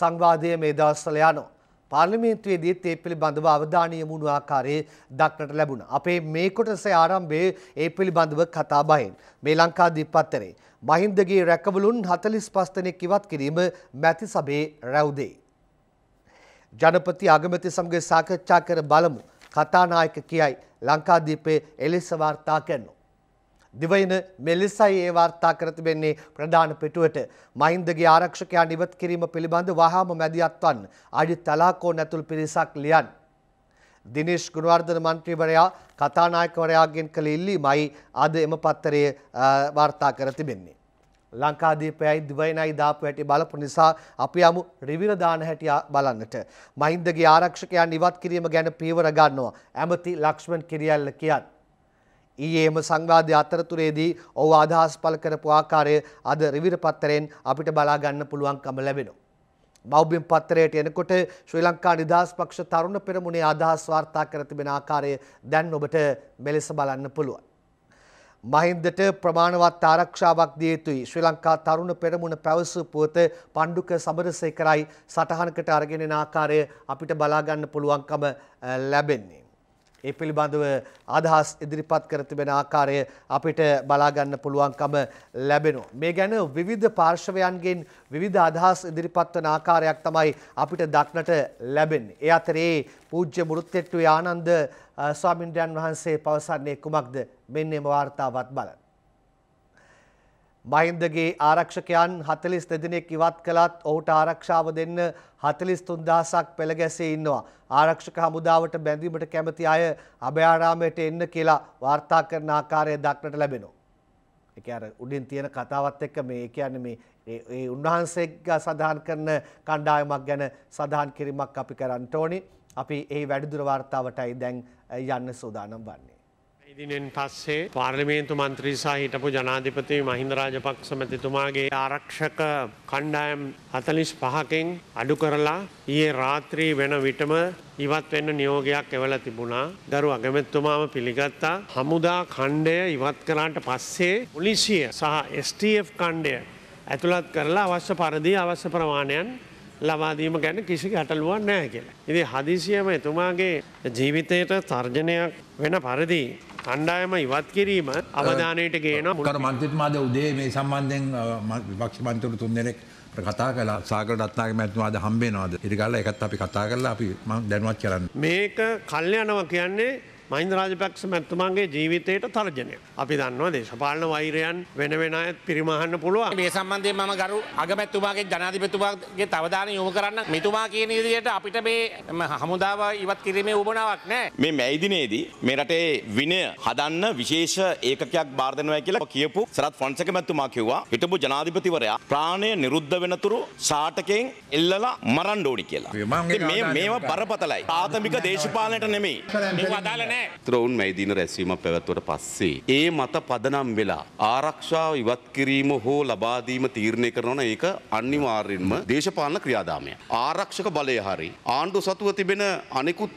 සංවාදය මේ දවස්වල යනවා. පාර්ලිමේන්තුවේදීත් ඒ පිළිබඳව අවධානය යොමුණු ආකාරයේ දක්නට ලැබුණා. අපේ මේ කොටසේ ආරම්භයේ ඒ පිළිබඳව කතා බහෙන් මේ ලංකාදීප පත්තරේ මහින්දගේ රැකවලුන් 45 දෙනෙක් ඉවත් කිරීම මැති සභේ රැවුදේ. ජනපති අගමැති සමග සාකච්ඡා කර බලමු. කතානායක කියයි ලංකාදීපයේ එලෙස වාර්තා කරනවා. දිවයින මෙලෙසයි ඒ වාර්තා කර තිබෙන්නේ ප්‍රධාන පිටුවට මහින්දගේ ආරක්ෂකයා නිවත් කිරීම පිළිබඳ වහාම මැදිහත්වන් අජිත් තලාකෝන් ඇතුළු පිරිසක් ලියන් දිනේශ් ගුණවර්ධන මන්ත්‍රීවරයා කතානායකවරයාගෙන් කළ ඉල්ලීමයි අද එම පත්තරය වාර්තා කර තිබෙන්නේ ලංකාදීපයයි දිවයිනයි දාපු හැටි බලපු නිසා අපි යමු රිවිර දාන හැටි බලන්නට. මහින්දගේ ආරක්ෂකයන් ඉවත් කිරීම ගැන පීවර ගන්නවා. ඇමති ලක්ෂ්මන් කිරියල්ල කියන්නේ ඊයේම සංවාධ්‍ය අතරතුරේදී ඔහු අදහස් පළ කරපු ආකාරය අද රිවිර පත්තරයෙන් අපිට බලා ගන්න පුළුවන්කම ලැබෙනවා. මෞබ්‍යම් පත්තරයට එනකොට ශ්‍රී ලංකා නිදහස් පක්ෂ තරුණ පෙරමුණේ අදහස් වාර්තා කර තිබෙන ආකාරය දැන් ඔබට මෙලෙස බලන්න පුළුවන්. මහින්දට ප්‍රමාණවත් ආරක්ෂාවක් දිය යුතුයි. ශ්‍රී ලංකා තරුණ පෙරමුණ පැවසූ පුවත පණ්ඩුක සමරසේකරයි සටහනකට අරගෙන ආකාරය අපිට බලා ගන්න පුළුවන්කම ලැබෙන්නේ. ඒ පිළිබඳව අදහස් ඉදිරිපත් කර තිබෙන ආකාරය අපිට බලාගන්න පුළුවන්කම ලැබෙනවා. මේ ගැන විවිධ පාර්ශවයන්ගෙන් විවිධ අදහස් ඉදිරිපත් වන ආකාරයක් තමයි අපිට දක්නට ලැබෙන්නේ. ඒ අතරේ පූජ්‍ය මුරුත්තෙට්ටුවේ ආනන්ද ස්වාමින්ද්‍රයන් වහන්සේ පවසන්නේ කුමක්ද? මෙන්න මේ වාර්තාවත් බලන්න. මහින්දගේ ආරක්ෂකයන් හතලිස් දෙදිනෙක් ඉවත් කළත් ඔහුට ආරක්ෂාව දෙන්න හතලිස් තුන්දහසක් පෙළගැසේ ඉන්නවා. ආරක්ෂක හමුදාවට බැඳීමට කැමති අය අභයාරාමයට එන්න කියලා වාර්තා කරන ආකාරය දක්නට ලැබෙනවා. එක අර උඩින් තියෙන කතාවත් එක්ක මේ කියන්නේ මේ ඒ උන්වහන්සේගේ සඳහන් කරන කණ්ඩායමක් ගැන සඳහන් කිරීමක් අපි කරන්න ඕනි. අපි ඒ වැඩිදුර වාර්තාවටයි දැන් යන්න සූදානම් වන්නේ. දිනෙන් පස්සේ පාර්ලිමේන්තු මන්ත්‍රී සහ හිටපු ජනාධිපති මහින්ද රාජපක්ෂ මැතිතුමාගේ ආරක්ෂක කණ්ඩායම් 45කින් අඩු කරලා ඊයේ රාත්‍රී වෙන විටම ඉවත් වෙන්න නියෝගයක් එවලා තිබුණා. ගරු අගමැතිතුමාම පිළිගත්තා. හමුදා ඛණ්ඩය ඉවත් කළාට පස්සේ පොලිසිය සහ STF ඛණ්ඩය ඇතුළත් කරලා අවශ්‍ය පරිදි අවශ්‍ය ප්‍රමාණයන් ලබාදීම ගැන කිසි ගැටලුවක් නැහැ කියලා. ඉතින් හදිසියම එතුමාගේ ජීවිතයට තර්ජනයක් වෙන පරිදි කණ්ඩායම ඉවත් කිරීම අවධානයට ගේන මුට මන්තිත්මාද උදේ මේ සම්බන්ධයෙන් විපක්ෂ මන්තුරු තුන් දෙනෙක් කතා කලා සාකර ත්නාගේ මැත්තුවාද හම්බේනවාද ඉරිගල්ල එකත් අපි කතා කරලා අපි දැනුවත් කරන්න. මේක කල්්‍යයනව කියන්නේ මහින්ද රාජපක්ෂ මැතිතුමාගේ ජීවිතයට තර්ජනය. අපි දන්නවා දේශපාලන වෛරයන් වෙන වෙන අයත් පිරිමහන්න පුළුවන්. මේ සම්බන්ධයෙන් මම ගරු අගමැතිතුමාගේ ජනාධිපතිතුමාගේ තවදාන යොමු කරන්න මෙතුමා කියන විදිහට අපිට මේ හමුදාව ඉවත් කිරීමේ උවමනාවක් නැහැ. මේ මැයි දිනේදී මේ රටේ විනය හදන්න විශේෂ ඒකකයක් බාර දෙනවා කියලා කියපු සරත් ෆොන්සේක මැතිතුමා කිව්වා හිටපු ජනාධිපතිවරයා ප්‍රාණය නිරුද්ධ වෙනතුරු සාටකයෙන් එල්ලලා මරන්න ඕනි කියලා. මේ මේවා බරපතලයි. ආතමික දේශපාලනයට නෙමෙයි. මේවා අදාළ නැහැ. නෑ. ත්‍රවුන් මැදින රැස්වීමක් පැවැත්වුවට පස්සේ ඒ මත පදනම් වෙලා ආරක්ෂාව ඉවත් කිරීම හෝ ලබා දීම තීරණය කරනවා ඒක අනිවාර්යෙන්ම දේශපාලන ක්‍රියාදාමය. ආරක්ෂක බලය හරි ආණ්ඩුව සතුව තිබෙන අනෙකුත්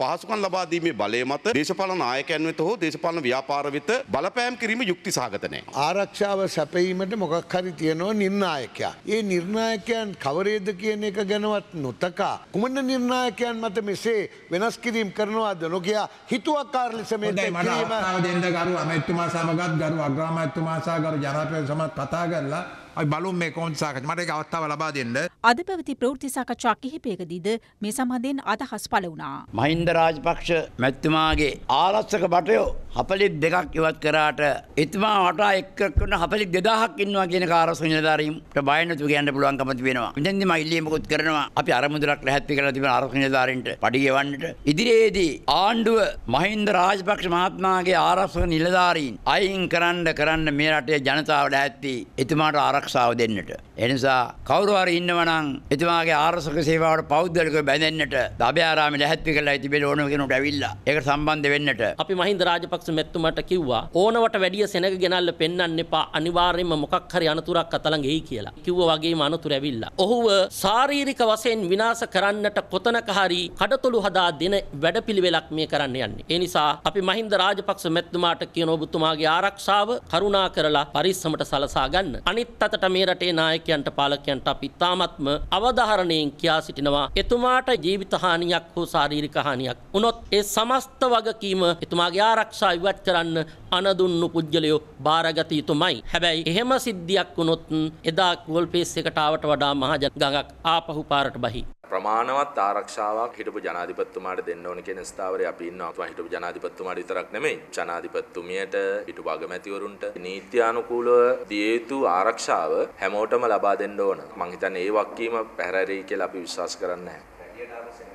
පහසුකම් ලබා දීමේ බලය මත දේශපාලන නායකයන් වෙත හෝ දේශපාලන ව්‍යාපාර වෙත බලපෑම් කිරීම යුක්තිසහගත නෑ. ආරක්ෂාව සැපයීමට මොකක් හරි තියෙනවා නිර්ණායකයා. ඒ නිර්ණායකයන් කවරේද කියන එක ගැනවත් නොතකා කුමන නිර්ණායකයන් මත මෙසේ වෙනස් කිරීම කරනවාද නොකයා හිත හිතුවක් කාරලි සමයට මට ආව දෙන්ඩ ගරු අමැත්තුමා සමගත් ගරු අග්‍රාමඇත්තුමාසා ගරු ජනපය සමත් කතා කරලා බලුම් මේ කොන්සාකච මට එක අවස්ථාව ලබා දෙන්න. අද පැවති ප්‍රවෘත්ති සාකච්ඡා කිහිපයකදීද මේ සම්බන්ධයෙන් අදහස් පළ වුණා. මහින්ද රාජපක්ෂ මැතිතුමාගේ ආරක්ෂක බටයෝ හපලි දෙකක් ඉවත් කරාට එතුමා වටා එක්කන හපලි දෙදාහක් ඉන්නවා කියන කාරසු නිලධාරීන්ට බය නැතුව කියන්න පුළුවන් කමති වෙනවා. ඉතින්දි මම ඉල්ලීමකුත් කරනවා. අපි අරමුදලක් ලැහැත්ති කරලා තිබෙන අරසු නිලධාරීන්ට පඩි ගෙවන්නට. ඉදිරියේදී ආණ්ඩුව මහින්ද රාජපක්ෂ මහත්මයාගේ ආරක්ෂක නිලධාරීන් අයින් කරන්න කරන්න මේ රටේ ජනතාවට ඇත්ති එතුමාට ආරක්ෂ ආරක්ෂාව දෙන්නට. එනිසා කවුරු හරි ඉන්නවනම් එතුමාගේ ආරක්ෂක සේවාවට පෞද්ගලිකව බැඳෙන්නට දබයාරාමේ ලැහැත්ති කරලා ඉතිබෙල ඕන කෙනෙකුට ඇවිල්ලා ඒකට සම්බන්ධ වෙන්නට. අපි මහින්ද රාජපක්ෂ මෙතුමාට කිව්වා ඕනවට වැඩිය සෙනඟ ගෙනල්ල පෙන්වන්න එපා අනිවාර්යයෙන්ම මොකක් හරි අනතුරක් අතලඟ එයි කියලා. කිව්වා වගේම අනතුර ඇවිල්ලා. ඔහුව ශාරීරික වශයෙන් විනාශ කරන්නට කොතනක හරි කඩතොළු හදා දෙන වැඩපිළිවෙලක් මේ කරන්න යන්නේ. ඒ නිසා අපි මහින්ද රාජපක්ෂ මෙතුමාට කියන ඔබතුමාගේ ආරක්ෂාව කරුණා කරලා පරිස්සමට සලසා ගන්න. අනිත් අත අදටත් මේ රටේ නායකයන්ට පාලකයන්ට අපි තාමත්ම අවධාරණයෙන් කියා සිටිනවා එතුමාට ජීවිත හානියක් හෝ ශාරීරික හානියක් වුණොත් ඒ සමස්ත වගකීම එතුමාගේ ආරක්ෂා ඉවත් කරන්න පණදුන්නු පුද්ගලයෝ භාරගත යුතුමයි. හැබැයි එහෙම සිද්ධියක් වුණොත් එදා ගෝල්පේස් එකට ආවට වඩා මහජන ගඟක් ආපහු පාරට බහි. ප්‍රමාණවත් ආරක්ෂාවක් හිටපු ජනාධිපත්තුමාට දෙන්න ඕන කියන ස්ථාවරය අපි ඉන්නවා හිටපු ජනාධිපත්තුමාට විතරක් නෙමෙයි ජනාධිපත්තුමියට හිටපු අගමැතිවරුන්ට නීත්‍යානුකූලව දිය යුතු ආරක්ෂාව හැමෝටම ලබා දෙන්න ඕන මං හිතන්නේ ඒ වක්කීම පැහැරරී කියලා අපි විශ්වාස කරන්නේ නැහැ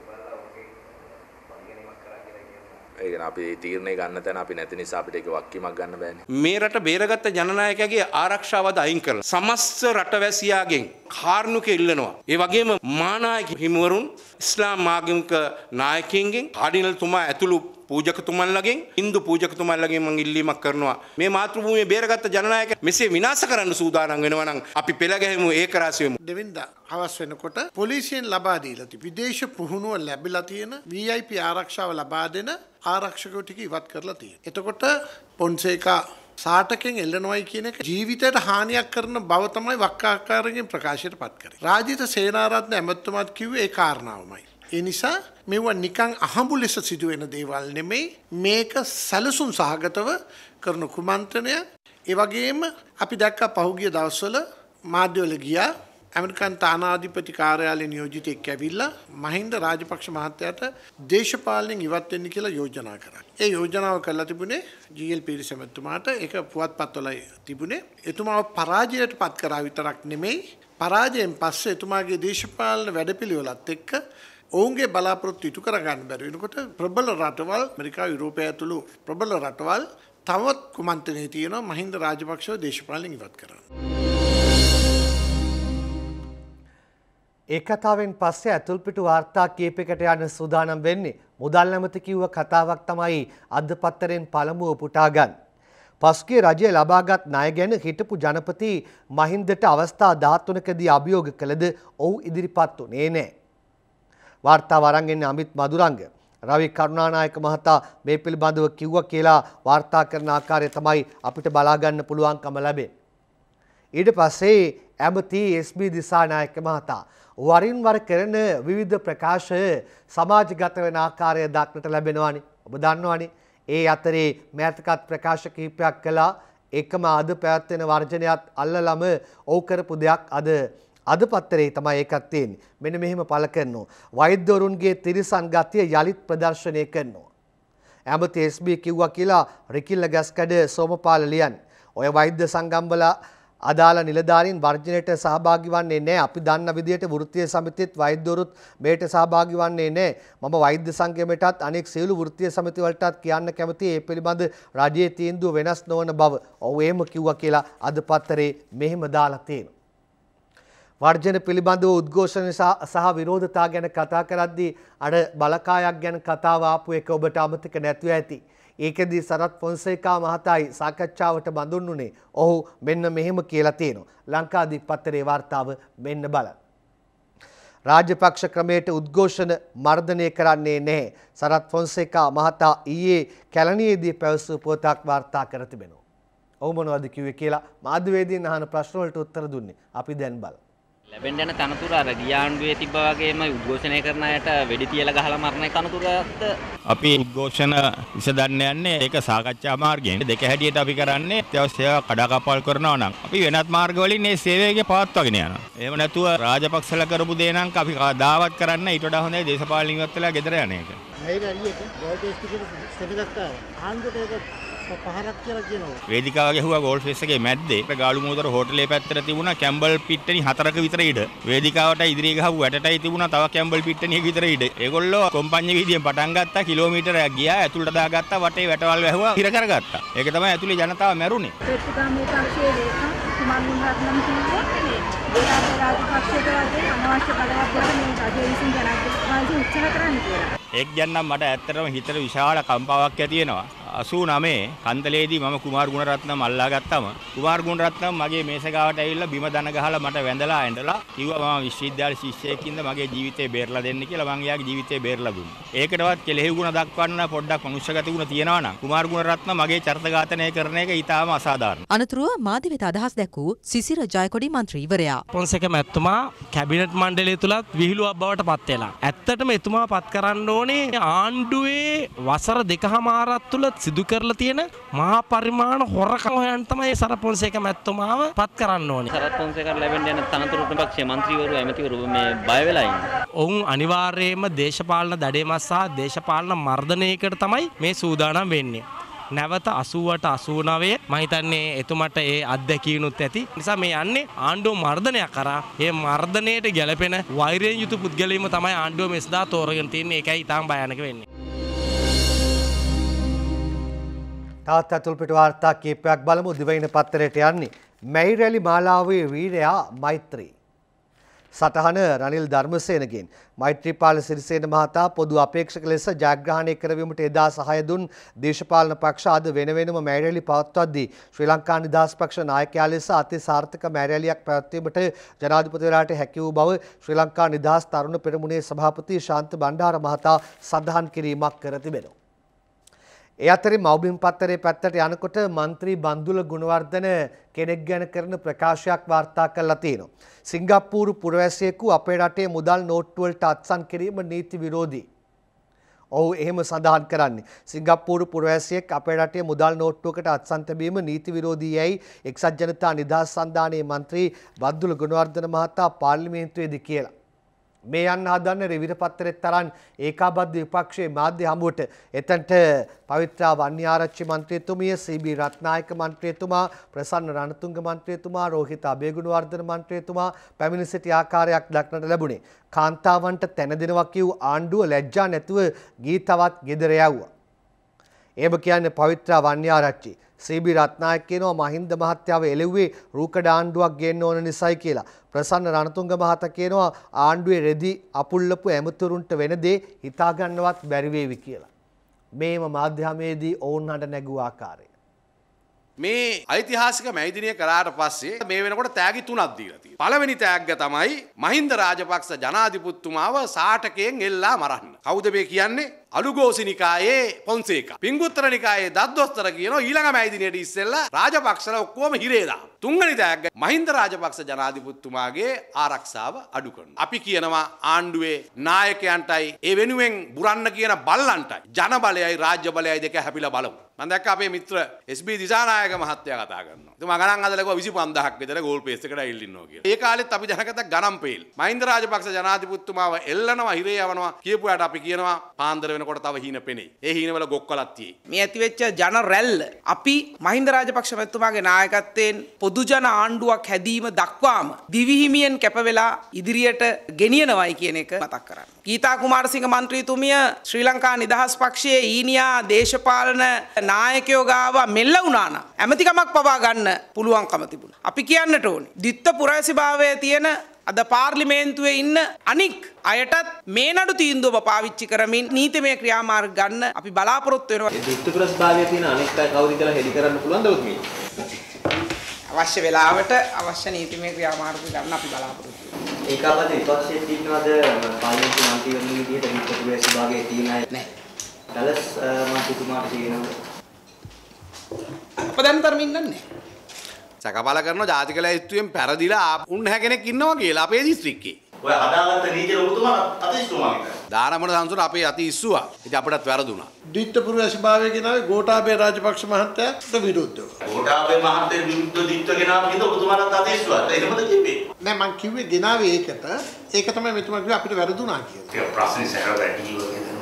ඒකන අපි තීරණය ගන්න තැන අපි නැති නිසා අපිට ඒක වක්කීමක් ගන්න බෑනේ මේ රට බේරගත්ත ජනනායකයාගේ ආරක්ෂාවද අයින් කරලා සමස්ත රටවැසියාගෙන් කාර්ණුක ඉල්ලනවා ඒ වගේම මානායක හිමිවරුන් ඉස්ලාම් මාගමික නායකයින්ගෙන් කාඩිනල් තුමා ඇතුළු පූජකතුමන්ලගෙන් ඉන්දු පූජකතුමන්ලගෙන් මං ඉල්ලීමක් කරනවා මේ මාතෘභූමිය බේරගත්ත ජනනායක මෙසේ විනාශ කරන්න සූදානම් වෙනවා නම් අපි පෙළ ගැහෙමු ඒක රාශි වෙමු දෙවෙනිදා හවස් වෙනකොට පොලිසියෙන් ලබා දීලා තිබි විදේශ පුහුණුව ලැබිලා තියෙන VIP ආරක්ෂාව ලබා දෙන ආරක්ෂකයෝ ටික ඉවත් කරලා තියෙනවා එතකොට පොන්සේකා සාටකෙන් එල්ලනොයි කියන එක ජීවිතයට හානියක් කරන බව තමයි වක්කාකාරයෙන් ප්‍රකාශයට පත් කරේ. රාජිත සේනාරත්න ඇමතුමත් කිව්වේ ඒ කාරණාවමයි. ඒ නිසා මේවා නිකං අහඹු ලෙස සිදුවෙන දේවල් නෙමෙයි මේක සැලසුම් සහගතව කරන කුමන්ත්‍රණය ඒ වගේම අපි දැක්කා පහුගිය දවස්වල මාධ්‍යවල ගියා ඇමරිකන් තානාධිපති කාර්යාලය නියෝජිතයෙක් ඇවිල්ලා මහින්ද රාජපක්ෂ මහත්තයාට දේශපාලනයෙන් ඉවත් වෙන්න කියලා යෝජනා කරා. ඒ යෝජනාව කරලා තිබුණේ ජීඑල් පීරිස් එමෙතුමාට ඒක පුවත්පත්වල තිබුණේ. එතුමාව පරාජයට පත් කරා විතරක් නෙමෙයි පරාජයෙන් පස්සේ එතුමාගේ දේශපාලන වැඩපිළිවෙලත් එක්ක ඔවුන්ගේ බලාපොරොත්තු ඉටු කරගන්න බැරි වෙනකොට ප්‍රබල රටවල් ඇමරිකා යුරෝපය ඇතුළු ප්‍රබල රටවල් තවත් කුමන්ත්‍රණයේ තියෙනවා මහින්ද රාජපක්ෂව දේශපාලනයෙන් ඉවත් කරන්න. ඒ කතාවෙන් පස්සේ ඇතුල්පිට වාර්තා කීපයකට යන සූදානම් වෙන්නේ මුදල් නැමති කිව්ව කතාවක් තමයි අද පත්තරෙන් පළමුව පුටා ගන්න. පසුගිය රජය ලබාගත් ණය ගැන හිටපු ජනපති මහින්දට අවස්ථා 13කදී අභියෝග කළද ඔහු ඉදිරිපත් උනේ නැහැ. වාර්තාව අරන් එන්නේ අමිත් මදුරංග. රවි කරුණානායක මහතා මේ පිළිබඳව කිව්වා කියලා වාර්තා කරන ආකාරය තමයි අපිට බලා ගන්න පුළුවන්කම ලැබෙන්නේ. ඊට පස්සේ ඇමති SB දිසානායක මහතා වරින් වර කරන විවිධ ප්‍රකාශ සමාජගත වෙන ආකාරය දක්නට ලැබෙනවානේ. ඔබ දන්නවානේ. ඒ අතරේ මෑතකත් ප්‍රකාශ කිහිපයක් කළා. එකම අද පැවැත්වෙන වර්ජනයත් අල්ලලම ඔව් කරපු දෙයක් අද අද පත්තරේ තමයි ඒකත් තියෙන්නේ. මෙන්න මෙහෙම පළ කරනවා. වෛද්‍යවරුන්ගේ තිරිසන් ගතිය යලිත් ප්‍රදර්ශනය කරනවා. ඇමති SB කිව්වා කියලා රිකිල්ල ගස්කඩ සෝමපාල ලියන්නේ. ඔය වෛද්‍ය සංගම්වල අදාළ නිලධාරීන් වර්ජනයට සහභාගී වන්නේ නැහැ. අපි දන්න විදිහට වෘත්තීය සමිතියත් වෛද්‍යවරුත් මේට සහභාගී වන්නේ නැහැ. මම වෛද්‍ය සංගමයටත් අනෙක් සියලු වෘත්තීය සමිති වලටත් කියන්න කැමතියි මේ පිළිබඳ රජයේ තීන්දුව වෙනස් නොවන බව. ඔව් එහෙම කිව්වා කියලා අද පත්තරේ මෙහෙම දාලා තියෙනවා. වර්ජන පිළිබඳව උද්ඝෝෂණ සහ විරෝධතා ගැන කතා කරද්දී අර බලකායක් ගැන කතාව ආපු එක ඔබට අමතක නැතුව ඇති. ඒකෙදී සරත් පොන්සේකා මහතායි සාකච්ඡාවට බඳුන්නුනේ ඔහු මෙන්න මෙහෙම කියලා තියෙනවා. ලංකාදීප පත්තරේ වාර්තාව මෙන්න බලන්න. රාජපක්ෂ ක්‍රමයට උද්ඝෝෂණ මර්ධනය කරන්නේ නැහැ. සරත් පොන්සේකා මහතා ඊයේ කැලණියේදී පැවසූ පුවතක් වාර්තා කර තිබෙනවා. ඔහු මොනවද කිව්වේ කියලා මාධ්‍යවේදීන් අහන ප්‍රශ්න වලට උත්තර දුන්නේ. අපි දැන් බලමු. ලැබෙන්ට යන තනතුර අර ගියාණ්ඩුවේ තිබ්බ වගේම උද්ඝෝෂණය කරන අයට වෙඩි තියලා ගහලා මරණ තනතුරත් අපි උද්ඝෝෂණ විසඳන්න යන්නේ ඒක සාකච්ඡා මාර්ගයෙන් දෙක හැඩියට අපි කරන්නේ අත්‍යවශ්‍ය සේවා කඩාකප්පල් කරනවා නම් අපි වෙනත් මාර්ගවලින් මේ සේවයේ පවත්වාගෙන යනවා. එහෙම නැතුව රාජපක්ෂල කරපු දේ නම් අපි දාවත් කරන්න ඊට වඩා හොඳයි දේශපාලනිකවත් වෙලා ගෙදර යන එක. මේක හරියට ගෝල්ටේස්ටි කියන සෙනඟක් ආවා. ආන්දරේක පහරක් කියලා කියනවා. වේදිකාව ගැහුවා ගෝල් ෆේස් එකේ මැද්දේ. ගාලු මෝදර හෝටලේ පැත්තට තිබුණා කැම්බල් පිට්ටනි හතරක විතර ඉඩ. වේදිකාවට ඉදිරිය ගහපු වැටටයි තිබුණා තව කැම්බල් පිට්ටනියක විතර ඉඩ. ඒගොල්ලෝ කොම්පඤ්ඤ වීදියෙන් පටන් ගත්තා කිලෝමීටරයක් ගියා ඇතුළට දාගත්තා වටේ වැටවල් වැහුවා ඉර කරගත්තා. ඒක තමයි ඇතුළේ ජනතාව මැරුණේ. පෙට්ටුගාමේ පක්ෂයේ රේඛා කුමාර් මහත්මයා කිව්වේ ගෝලාපේ රාජපක්ෂයට වගේ අනවශ්‍ය බලවත් කරන මේ රජය විසින් ජනාධිපති උත්සාහ කරන්න කියලා. එක් ගන්නම් මට ඇත්තටම හිතට විශාල කම්පාවක් ඇති වෙනවා. 89 කන්තලේදී මම කුමාර් ගුණරත්නම අල්ලා ගත්තම කුමාර් ගුණරත්නම මගේ මේසගාවට ඇවිල්ලා බිම දන ගහලා මට වැඳලා ඇඬලා කිව්වා මම විශ්වවිද්‍යාල ශිෂ්‍යයෙක් ඉඳ මගේ ජීවිතේ බේරලා දෙන්න කියලා මං එයාගේ ජීවිතේ බේරලා දුන්නා. ඒකටවත් කෙලෙහි ගුණ දක්වන්න පොඩ්ඩක් මනුෂ්‍යගත ගුණ තියනවා නම් කුමාර් ගුණරත්න මගේ චරිත ඝාතනය කරන එක ඊටාම අසාධාරණයි. අනතුරුව මාධ්‍යවේත අදහස් දැක්වූ සිසිර ජයකොඩි මන්ත්‍රීවරයා. පොන්සේක මැතිතුමා කැබිනට් මණ්ඩලය තුලත් විහිළුවක් බවට පත් වෙලා. ඇත්තටම එතුමා පත් කරන්න ඕනේ ආණ්ඩුවේ වසර දෙකහමාරක් තුල සිදු කරලා තියෙන මහා පරිමාණ හොරකම් හොයන් තමයි සරපොන්සේක මැතිතුමාව පත් කරන්න ඕනේ. සරපොන්සේකට ලැබෙන්න යන තනතුරු පක්ෂයේ മന്ത്രിවරු ඇමතිවරු මේ බය වෙලා ඉන්නේ. ඔවුන් අනිවාර්යයෙන්ම දේශපාලන දඩේමස් සහ දේශපාලන මර්ධනයකට තමයි මේ සූදානම් වෙන්නේ. නැවත අසුවට අසූනාවේ මහිතන්නේ එතුමට ඒ අත්දැකීනුත් ඇති නිසා මේ යන්නේ ආණ්ඩුව මර්ධනයක් කරා ඒ මර්ධනයට ගැලපෙන වෛරයෙන් යුතු පුද්ගලීම තමයි ආණ්ඩුව මෙස්දා තෝරගෙන තියන්නේ එකයි ඉතාම භයානක වෙන්නේ. තවත් අතුල්පිට වාර්තා කීපයක් බලමු දිවයින පත්තරයට යන්නේ. මැයි රැලි මාලාවේ වීරයා මෛත්‍රී. සටහන රනිල් ධර්මසේනගෙන් මෛත්‍රීපාල සිරිසේන මහතා පොදු අපේක්ෂක ලෙස ජයග්‍රහණය කරවීමට එදා සහාය දුන් දේශපාලන පක්ෂ අද වෙන වෙනම මැරැලි පවත්වද්දී ශ්‍රී ලංකා නිදහස් පක්ෂ නායකයා ලෙස අති සාර්ථක මැරැලියක් පැවැත්වීමට ජනාධිපතිවරයාට හැකි වූ බව ශ්‍රී ලංකා නිදහස් තරුණ පෙරමුණේ සභාපති ශාන්ත බණ්ඩාර මහතා සඳහන් කිරීමක් කර තිබෙනවා. ඒ අතරේ මව්බිම් පත්තරේ පැත්තට යනකොට മന്ത്രി බන්දුල ගුණවර්ධන කෙනෙක් ගැන කරන ප්‍රකාශයක් වාර්තා කරලා තියෙනවා. සිංගප්පූරු පුරවැසියෙකු අපේ රටේ මුදල් නෝට්ටුවලට අත්සන් කිරීම නීති විරෝධී. ඔහු එහෙම සඳහන් කරන්නේ. සිංගප්පූරු පුරවැසියෙක් අපේ රටේ මුදල් නෝට්ටුවකට අත්සන් තැබීම නීති විරෝධී යයි එක්සත් ජනතා නිදහස් සන්ධානයේ മന്ത്രി බන්දුල ගුණවර්ධන මහතා පාර්ලිමේන්තුවේදී කියලා. මේ යන්න හදන්න රෙවිර පත්තරෙත් තරන් ඒකාබද්ධ විපක්ෂයේ මාධ්‍ය හමුවට එතනට පවිත්‍රා වන්‍යාරච්චි මන්ත්‍රීතුමිය සීබී රත්නායක මන්ත්‍රීතුමා ප්‍රසන්න රණතුංග මන්ත්‍රීතුමා රෝහිත අබේගුණවර්ධන මන්ත්‍රීතුමා පැමිණ සිටි ආකාරයක් දක්නට ලැබුණේ කාන්තාවන්ට තැන දෙනවා කිව් ආණ්ඩුව ලැජ්ජා නැතුව ගීතවත් ගෙදර යවුවා. එහෙම කියන්නේ පවිත්‍රා වන්‍යාරච්චි සීබි රත්නායක කියනවා මහින්ද මහත්තයාව එළෙව්වේ රූකඩ ආණ්ඩුවක් ගේන්න ඕන නිසයි කියලා. ප්‍රසන්න රණතුංග මහතා කියනවා ආණ්ඩුවේ රෙදි අපුල්ලපු ඇමතුරුන්ට වෙන දේ හිතාගන්නවත් බැරි වේවි කියලා. මේම මාධ්‍යමේදී ඔවුන්හට නැගූ ආකාරය මේ ඓතිහාසික මැයිදිනය කරාට පස්සේ මේ වෙනකොට තෑගි තුනක් දීලා තියෙනවා. පළවෙනි තෑග්ග තමයි මහින්ද රාජපක්ෂ ජනාධිපතිතුමාව සාටකයෙන් එල්ලා මරන්න. කවුද මේ කියන්නේ? අලුගෝසිනිකායේ පොන්සේක. පිංගුත්තර නිකායේ දද්දොස්තර කියන ඊළඟ මැයිදිනයට ඉස්සෙල්ලා රාජපක්ෂලා ඔක්කොම හිරේ දානවා. තුන්වෙනි තෑග්ග මහින්ද රාජපක්ෂ ජනාධිපතිතුමාගේ ආරක්ෂාව අඩු කරනවා. අපි කියනවා ආණ්ඩුවේ නායකයන්ටයි ඒ වෙනුවෙන් බුරන්න කියන බල්ලන්ටයි ජන බලයයි රාජ්‍ය බලයයි දෙක හැපිලා බලමු. මම දැක්ක අපේ මිත්‍ර SB දිසානායක මහත්තයා කතා කරනවා. එතුමා ගණන් අදලා කිව්වා 25000ක් විතර ගෝල් පේස් එකට ඇවිල්ලා ඉන්නවා කියලා. ඒ කාලෙත් අපි දැනගත්ත ගණන් පේල්. මහින්ද රාජපක්ෂ ජනාධිපතිතුමාව එල්ලනවා හිරේ යවනවා කියපුවාට අපි කියනවා පාන්දර වෙනකොට තව හීන පෙනේ. ඒ හීනවල ගොක්කලක් තියෙයි. මේ ඇතිවෙච්ච ජන රැල්ල අපි මහින්ද රාජපක්ෂ මහත්මයාගේ නායකත්වයෙන් පොදුජන ආණ්ඩුවක් හැදීම දක්වාම දිවිහිමියෙන් කැපවෙලා ඉදිරියට ගෙනියනවයි කියන එක මතක් කරන්න. ගීතා කුමාරසිංහ මන්ත්‍රීතුමිය ශ්‍රී ලංකා නිදහස් පක්ෂයේ ඊනියා දේශපාලන නායකයෝ ගාව මෙල්ල වුණාන ඇමතිකමක් පවා ගන්න පුළුවන්කම තිබුණ. අපි කියන්නට ඕනි. දිත්ත පුරැසිභාවය තියෙන අද පාර්ලිමේන්තුවේ ඉන්න අනික් අයටත් මේ නඩු තීන්දුව පාවිච්චි කරමින් නීතිමය ක්‍රියාමාර්ග ගන්න අපි බලාපොරොත්තු වෙනවා. දිත්ත පුරැසිභාවය තියෙන අනික් අය කවුද කියලා හෙලි කරන්න පුළුවන්ද ඔත් මේ? අවශ්‍ය වෙලාවට අවශ්‍ය නීතිමය ක්‍රියාමාර්ග ගන්න අපි බලාපොරොත්තු වෙනවා. ඒකවද විපක්ෂයේ තියෙනවද පාර්ලිමේන්තු මන්ත්‍රීවරුන් විදිහට විපක්ෂ විභාගයේ තියෙන අය නැහැ. ඩලස් මන්ත්‍රීතුමාට තියෙනවද අප දැන් තරම ඉන්නන්නේ. සැකපල කරන ජාතික ලැයිස්තුවෙන් පැරදිලා උන් නැහැ කෙනෙක් ඉන්නවා කියලා අපේ දිස්ත්‍රික්කේ. ඔය හදාගත්ත නීති ලොකුතුමා අති ඉස්සුවා නේද? දානමන සංසුර අපේ අති ඉස්සුවා. ඉතින් අපටත් වැරදුනා. දිට්ඨපුර රැස්භාවයේ ගෙනාවේ ගෝඨාභය රාජපක්ෂ මහත්තයාට විරුද්ධව. ගෝඨාභය මහත්තයාට විරුද්ධ දිට්ඨ ගෙනාව නේද ඔබතුමාලත් අති ඉස්සුවා. එහෙමද කිව්වේ? නෑ මං කිව්වේ ගෙනාවේ ඒකට. ඒක තමයි මෙතුමා කිව්වේ අපිට වැරදුනා කියලා. ඒක ප්‍රශ්නේ සැකපල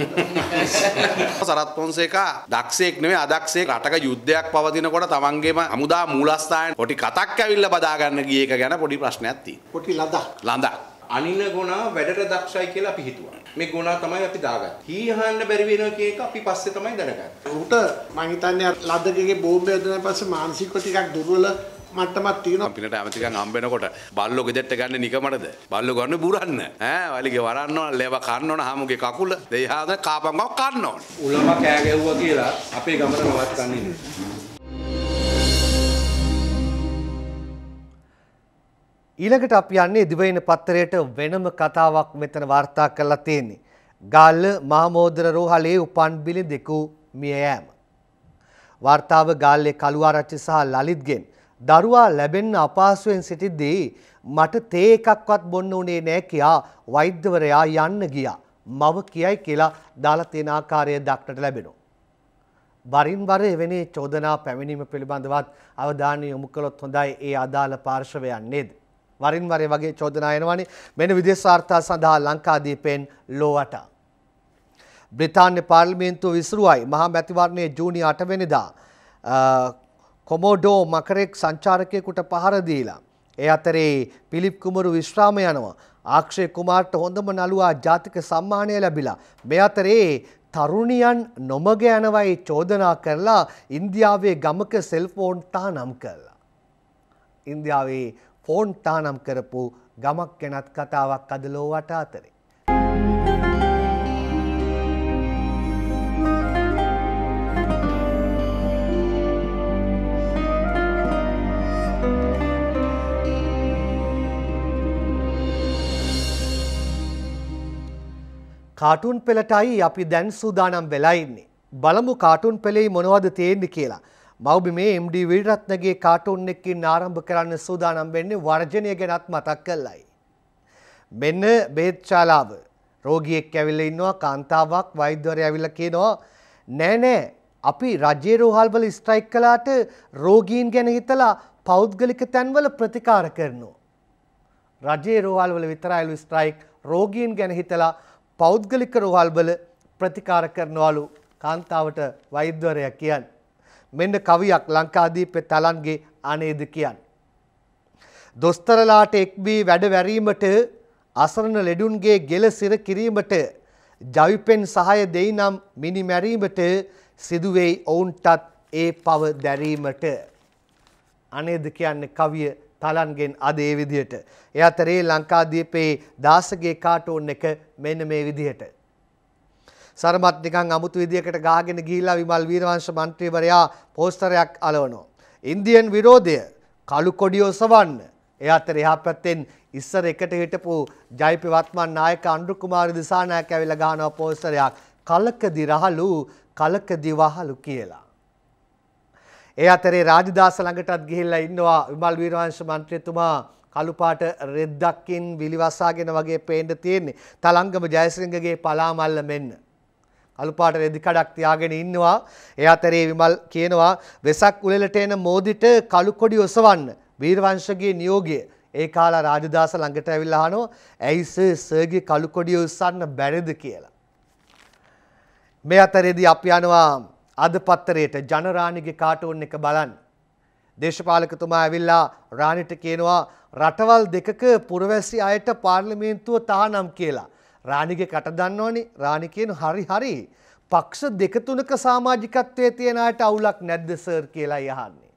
සරත් පොන්සේකා දක්ෂයෙක් නෙමෙයි අදක්ෂයෙක් රටක යුද්ධයක් පවතිනකොට තමන්ගේම අමුදා මූලස්ථානයේ පොඩි කතක් ඇවිල්ලා බදා ගන්න ගිය එක ගැන පොඩි ප්‍රශ්නයක් තියෙනවා. පොඩි ලඳක්. ලඳක්. අනින ගුණා වැඩට දක්ෂයි කියලා අපි හිතුවා. මේ ගුණා තමයි අපි දාගත්තේ. හී අහන්න බැරි වෙන කේක අපි පස්සේ තමයි දැනගත්තේ. උට මං හිතන්නේ ලද්දකගේ බෝම්බය දැන පස්සේ මානසිකව ටිකක් දුර්වල මට්ටමක් තියෙනවා. පිනට ඇමතිකන් හම්බෙනකොට බල්ලෝ ගෙදෙට්ට ගන්න නිකමටද? බල්ලෝ ගන්න බුරන්න. ඈ වලිගේ වරන්න ඕන, ලේව කන්න ඕන, හාමුගේ කකුල, දෙයහාද කාපංගක් කන්න ඕන. උලම කෑ ගැව්වා කියලා අපේ ගමන නවත්තන්නේ නෑ. ඊළඟට අපි යන්නේ දිවයින පත්තරයට වෙනම කතාවක් මෙතන වාර්තා කරලා තියෙන්නේ. ගල්ල මහමෝදර රෝහලේ උපන් බිලිඳෙකු මිය යෑම. වාර්තාව ගාල්ලේ කළුආරච්චි සහ ලලිත්ගෙන් දරුවා ලැබෙන්න අපහසුවෙන් සිටිද්දී මට තේ එකක්වත් බොන්න උනේ නෑ කියා වෛද්‍යවරයා යන්න ගියා. මව කියයි කියලා දාලා තියෙන ආකාරය දක්නට ලැබෙනවා. වරින් වර එවැනි චෝදනා පැමිණීම පිළිබඳවත් අවධානය යොමු කළොත් හොඳයි ඒ අදාළ පාර්ශවයන් නේද? වරින් වර වගේ චෝදනා එනවනේ මෙන්න විදේශ වාර්තා සඳහා ලංකාදීපෙන් ලෝවට. බ්‍රිතාන්‍ය පාර්ලිමේන්තුව විසුරුවයි මහා මැතිවරණයේ ජූනි 8 වෙනිදා කොමෝඩෝ මකරෙක් සංචාරකයකුට පහර දීලා. ඒ අතරේ පිලිප් කුමරු විශ්‍රාම යනවා. ආක්ෂය කුමාර්ට හොඳම නළුවා ජාතික සම්මානය ලැබිලා. මේ අතරේ තරුණියන් නොමග යනවයි චෝදනා කරලා ඉන්දියාවේ ගමක සෙල්ෆෝන් තානම් කරලා. ඉන්දියාවේ ෆෝන් තානම් කරපු ගමක් ගැනත් කතාවක් අදලෝවට අතරේ. කාටුන් පෙළටයි අපි දැන් සූදානම් වෙලා ඉන්නේ. බලමු කාටුන් පෙළේ මොනවද තියෙන්නේ කියලා. මව්බිමේ MD විරත්නගේ කාටුන් එකකින් ආරම්භ කරන්න සූදානම් වෙන්නේ වර්ජනය ගැනත් මතක් කළයි. මෙන්න බෙහෙත් ශාලාව. රෝගියෙක් ඇවිල්ලා ඉන්නවා කාන්තාවක් වෛද්‍යවරයා ඇවිල්ලා කියනවා නෑ නෑ අපි රජයේ රෝහල්වල ස්ට්‍රයික් කළාට රෝගීන් ගැන හිතලා පෞද්ගලික තැන්වල ප්‍රතිකාර කරනවා. රජයේ රෝහල්වල විතරයිලු ස්ට්‍රයික් රෝගීන් ගැන හිතලා පෞද්ගලික රෝහල්වල ප්‍රතිකාර කරනවලු කාන්තාවට වෛද්‍යවරයා කියන්. මෙන්න කවියක් ලංකාදීපේ තලන්ගේ අනේද කියන්. දොස්තරලාට එක්බී වැඩවැරීමට අසරණ ලෙඩුන්ගේ ගෙල සිර කිරීමට ජවිපෙන් සහය දෙයි නම් මිනිමැරීමට සිදුවෙයි ඔවුන්ටත් ඒ පව දැරීමට. අනේද කියන්නේ කවිය තලන්ගෙන් අද ඒ විදිහට. ඒ අතරේ ලංකාදීපේ දාසගේ කාටෝන් එක මෙන්න මේ විදිහට. සරමත් නිකන් අමුතු විදිහකට ගාගෙන ගිහිල්ලා විමල් වීරවංශ මන්ත්‍රීවරයා පෝස්ටරයක් අලවනවා. ඉන්දියන් විරෝධය කළු කොඩි ඔසවන්න. ඒ අතර එහා පැත්තෙන් ඉස්සර එකට හිටපු ජයිපි වත්මන් නායක අනුරු කුමාර දිසානායක ඇවිල්ලා ගහනවා පෝස්ටරයක්. කලකදි රහලු කලකදි වහලු කියලා. ඒ අතරේ රාජදාස ළඟටත් ගිහිල්ලා ඉන්නවා විමල් වීරවංශ මන්ත්‍රීතුමා කළුපාට රෙද්දක්කින් විලිවසාගෙන වගේ පේන්න තියෙන්නේ. තලංගම ජයසිංහගේ පලාමල්ල මෙන්න. කළුපාට රෙදි කඩක් තියාගෙන ඉන්නවා. ඒ අතරේ විමල් කියනවා වෙසක් උළෙලට එන මෝදිට කළු කොඩි ඔසවන්න. වීරවංශගේ නියෝගය. ඒ කාලා රාජදාස ළඟට ඇවිල්ලා අහනවා ඇයි සර් සර්ගේ කළු කොඩිය ඔසවන්න බැරිද කියලා. මේ අතරේදී අපි අනවා අද පත්තරයට ජනරාණිගේ කාටුන් එක බලන්න. දේශපාලකතුමා ඇවිල්ලා රාණිට කියනවා රටවල් දෙකක පුරවැසි අයට පාර්ලිමේන්තුව තහනම් කියලා. රාණිගේ කට දන්නවනේ රාණි කියන හරි හරි. පක්ෂ දෙක තුනක සමාජිකත්වයේ තියෙන අයට අවුලක් නැද්ද සර් කියලා යහන්නේ.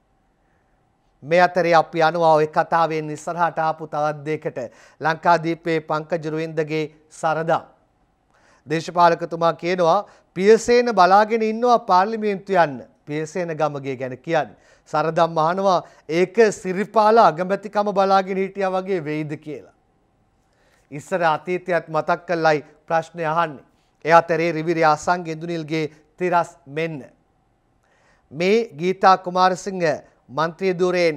මේ අතරේ අපි අනුවා ඔය කතාවෙන් ඉස්සරහට ආපු තවත් දෙයකට ලංකාදීපයේ පංකජ රුවින්දගේ සරදා දේශපාලකතුමා කියනවා පියසේන බලාගෙන ඉන්නවා පාර්ලිමේන්තු යන්න. පියසේන ගමගේ ගැන කියන්නේ. සරදම් අහනවා ඒක සිරිපාල අගමැතිකම බලාගෙන හිටියා වගේ වෙයිද කියලා. ඉස්සර අතීතයත් මතක් කළයි ප්‍රශ්නේ අහන්නේ. එයා තරේ රිවිරි ආසංග ඉඳුනිල්ගේ තිරස් මෙන්න. මේ ගීතා කුමාරසිංහ මන්ත්‍රී ධුරයෙන්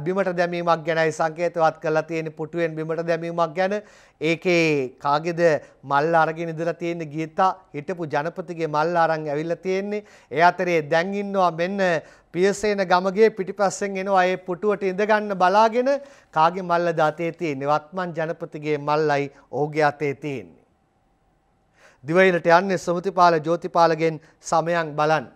බිමට දැමීමක් ගැනයි සංකේතවත් කරලා තියෙන පුටුවෙන් බිමට දැමීමක් ගැන ඒකේ කාගෙද මල් අරගෙන ඉඳලා තියෙන ගීතා හිටපු ජනපතිගේ මල් අරන් ඇවිල්ලා තියෙන්නේ ඒ අතරේ දැන් ඉන්නවා මෙන්න පියසේන ගමගේ පිටිපස්සෙන් එනවා ඒ පුටුවට ඉඳගන්න බලාගෙන කාගේ මල්ලද අතේ තියෙන්නේ වත්මන් ජනපතිගේ මල්ලයි ඔහුගේ අතේ තියෙන්නේ දිවයිලට යන්නේ සමතිපාල ජෝතිපාලගෙන් සමයන් බලන්න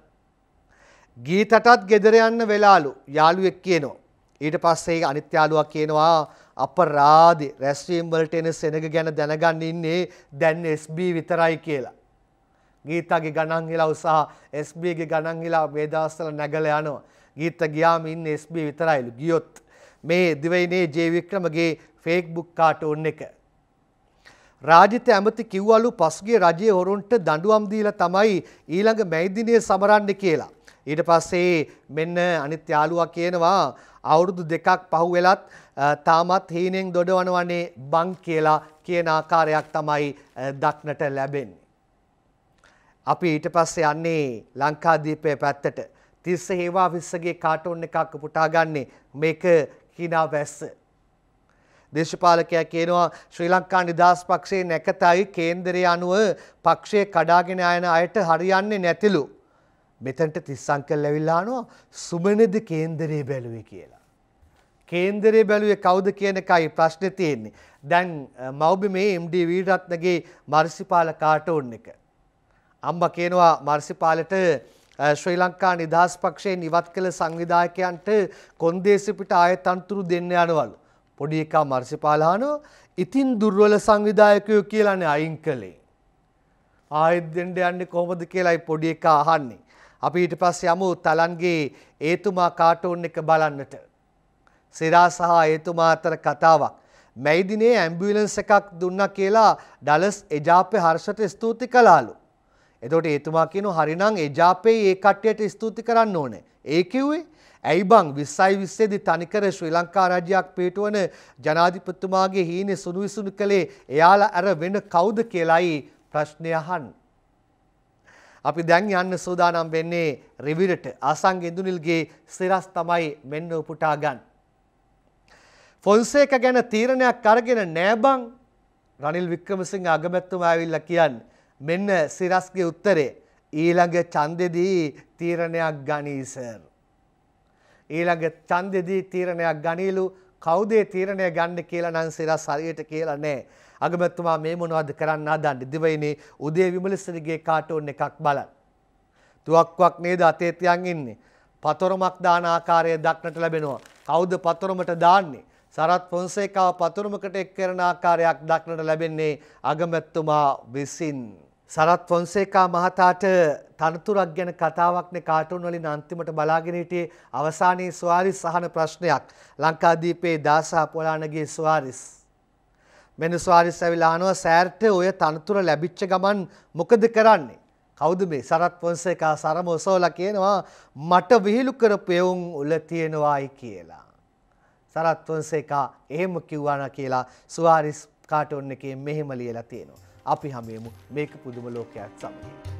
ගීතටත් ගෙදර යන්න වෙලාලු යාළුවෙක් කියනවා ඊට පස්සේ අනිත් යාළුවා කියනවා අපරාදි රැස්වීම් වලට එන සෙනඟ ගැන දැනගන්න ඉන්නේ දැන් SB විතරයි කියලා. ගීතගේ ගණන් හිලව් සහ SBගේ ගණන් හිලව් මේ දවස්වල නැගලා යනවා. ගීත ගියාම ඉන්නේ SB විතරයිලු. ගියොත් මේ දිවයිනේ ජේ වික්‍රමගේ Facebook කාටුන් එක. රාජිත ඇමති කිව්වලු පසුගිය රජයේ හොරුන්ට දඬුවම් දීලා තමයි ඊළඟ මැයිදිනේ සමරන්නේ කියලා. ඊට පස්සේ මෙන්න අනිත් යාළුවා කියනවා අවුරුදු දෙකක් පහුවෙලත් තාමත් හීනෙන් දොඩවනවනේ බං කියලා කියන ආකාරයක් තමයි දක්නට ලැබෙන්නේ. අපි ඊට පස්සේ යන්නේ ලංකාදීපය පැත්තට. තිස්ස හේවා විස්සගේ කාටුන් එකක් පුටාගන්නේ මේක හිනා වැස්ස. දේශපාලකයා කියනවා ශ්‍රී ලංකා නිදහස් පක්ෂයේ නැකතයි කේන්දරය අනුව පක්ෂය කඩාගෙන යන අයට හරියන්නේ නැතිලු. මෙතනට තිස්සංකල් ඇවිල්ලා අහනවා සුමනද කේන්දරේ බැලුවේ කියලා. කේන්දරේ බැලුවේ කවුද කියන එකයි ප්‍රශ්නේ තියෙන්නේ. දැන් මව්බිමේ MD වීරරත්නගේ මර්සිපාල කාටෝන් එක. අම්මා කියනවා මර්සිපාලට ශ්‍රී ලංකා නිදහස් පක්ෂයෙන් ඉවත් කළ සංවිධායකයන්ට කොන්දේසි පිට ආයෙත් අන්තුරු දෙන්න යනවලු. පොඩි එකා මර්සිපාල අහනවා ඉතින් දුර්වල සංවිධායකයෝ කියලානේ අයින් කළේ. ආයෙත් දෙන්න යන්නේ කොහොමද කියලායි පොඩි එකා අහන්නේ. අපි ඊට පස්සේ යමු තලන්ගේ ඒතුමා කාටුන් එක බලන්නට. සිරා සහ ඒතුමා අතර කතාවක්. මැයි දිනේ ඇම්බියුලන්ස් එකක් දුන්නා කියලා ඩලස් එජාපේ හර්ෂට ස්තුති කළාලු. එතකොට ඒතුමා කියනවා හරිනම් එජාපේ ඒ කට්ටියට ස්තුති කරන්න ඕනේ. ඒ කිව්වේ ඇයි බං 20යි 20 දී තනිකර ශ්‍රී ලංකා රාජ්‍යයක් පිටවන ජනාධිපතිතුමාගේ හීනේ සුණු විසුණු කළේ එයාලා අර වෙන කවුද කියලායි ප්‍රශ්නේ අහන්නේ. අපි දැන් යන්න සූදානම් වෙන්නේ රිවිරට ආසංග ඉඳුනිල්ගේ සිරස් තමයි මෙන්න උපුටා ගන්න. ෆොන්සේක ගැන තීරණයක් අරගෙන නෑබං රනිල් වික්‍රමසිංහ අගමැත්තුම ඇවිල්ලා කියන්නේ මෙන්න සිරස්ගේ උත්තරේ ඊළඟ ඡන්දෙදී තීරණයක් ගනී සර්. ඊළඟ ඡන්දෙදී තීරණයක් ගනීලු කවුද තීරණය ගන්න කියලා නම් සිරස් හරියට කියලා නෑ. අගමැතිතුමා මේ මොනවද කරන්න හදන්නේ දිවයිනේ උදේ විමලසිරිගේ කාටෝන් එකක් බලන්න. තුවක්කුවක් නේද අතේ තියන් ඉන්නේ. පතරමක් දාන ආකාරය දක්නට ලැබෙනවා. කවුද පතරමට දාන්නේ? සරත් පොන්සේකාව පතුරුමකට එක් කරන ආකාරයක් දක්නට ලැබෙන්නේ අගමැතිතුමා විසින්. සරත් පොන්සේකා මහතාට තනතුරක් ගැන කතාවක්නේ කාටුන් වලින් අන්තිමට බලාගෙන හිටියේ අවසානයේ සුවාරිස් අහන ප්‍රශ්නයක්. ලංකාදීපේ දාසා පොළානගේ සුවාරිස් මෙනුස්වාරිස් ඇවිලා අහනවා සෑර්ට ඔය තනතුර ලැබිච්ච ගමන් මොකද කරන්නේ? කවුද මේ සරත් වංශේකා සරම ඔසෝලා කියනවා මට විහිළු කරපු එවුන් උල තියෙනවායි කියලා. සරත් වංශේකා එහෙම කිව්වානා කියලා සුවාරිස් කාටුන් එකේ මෙහෙම ලියලා තියෙනවා. අපි හැමෙමු මේක පුදුම ලෝකයක් සමගින්.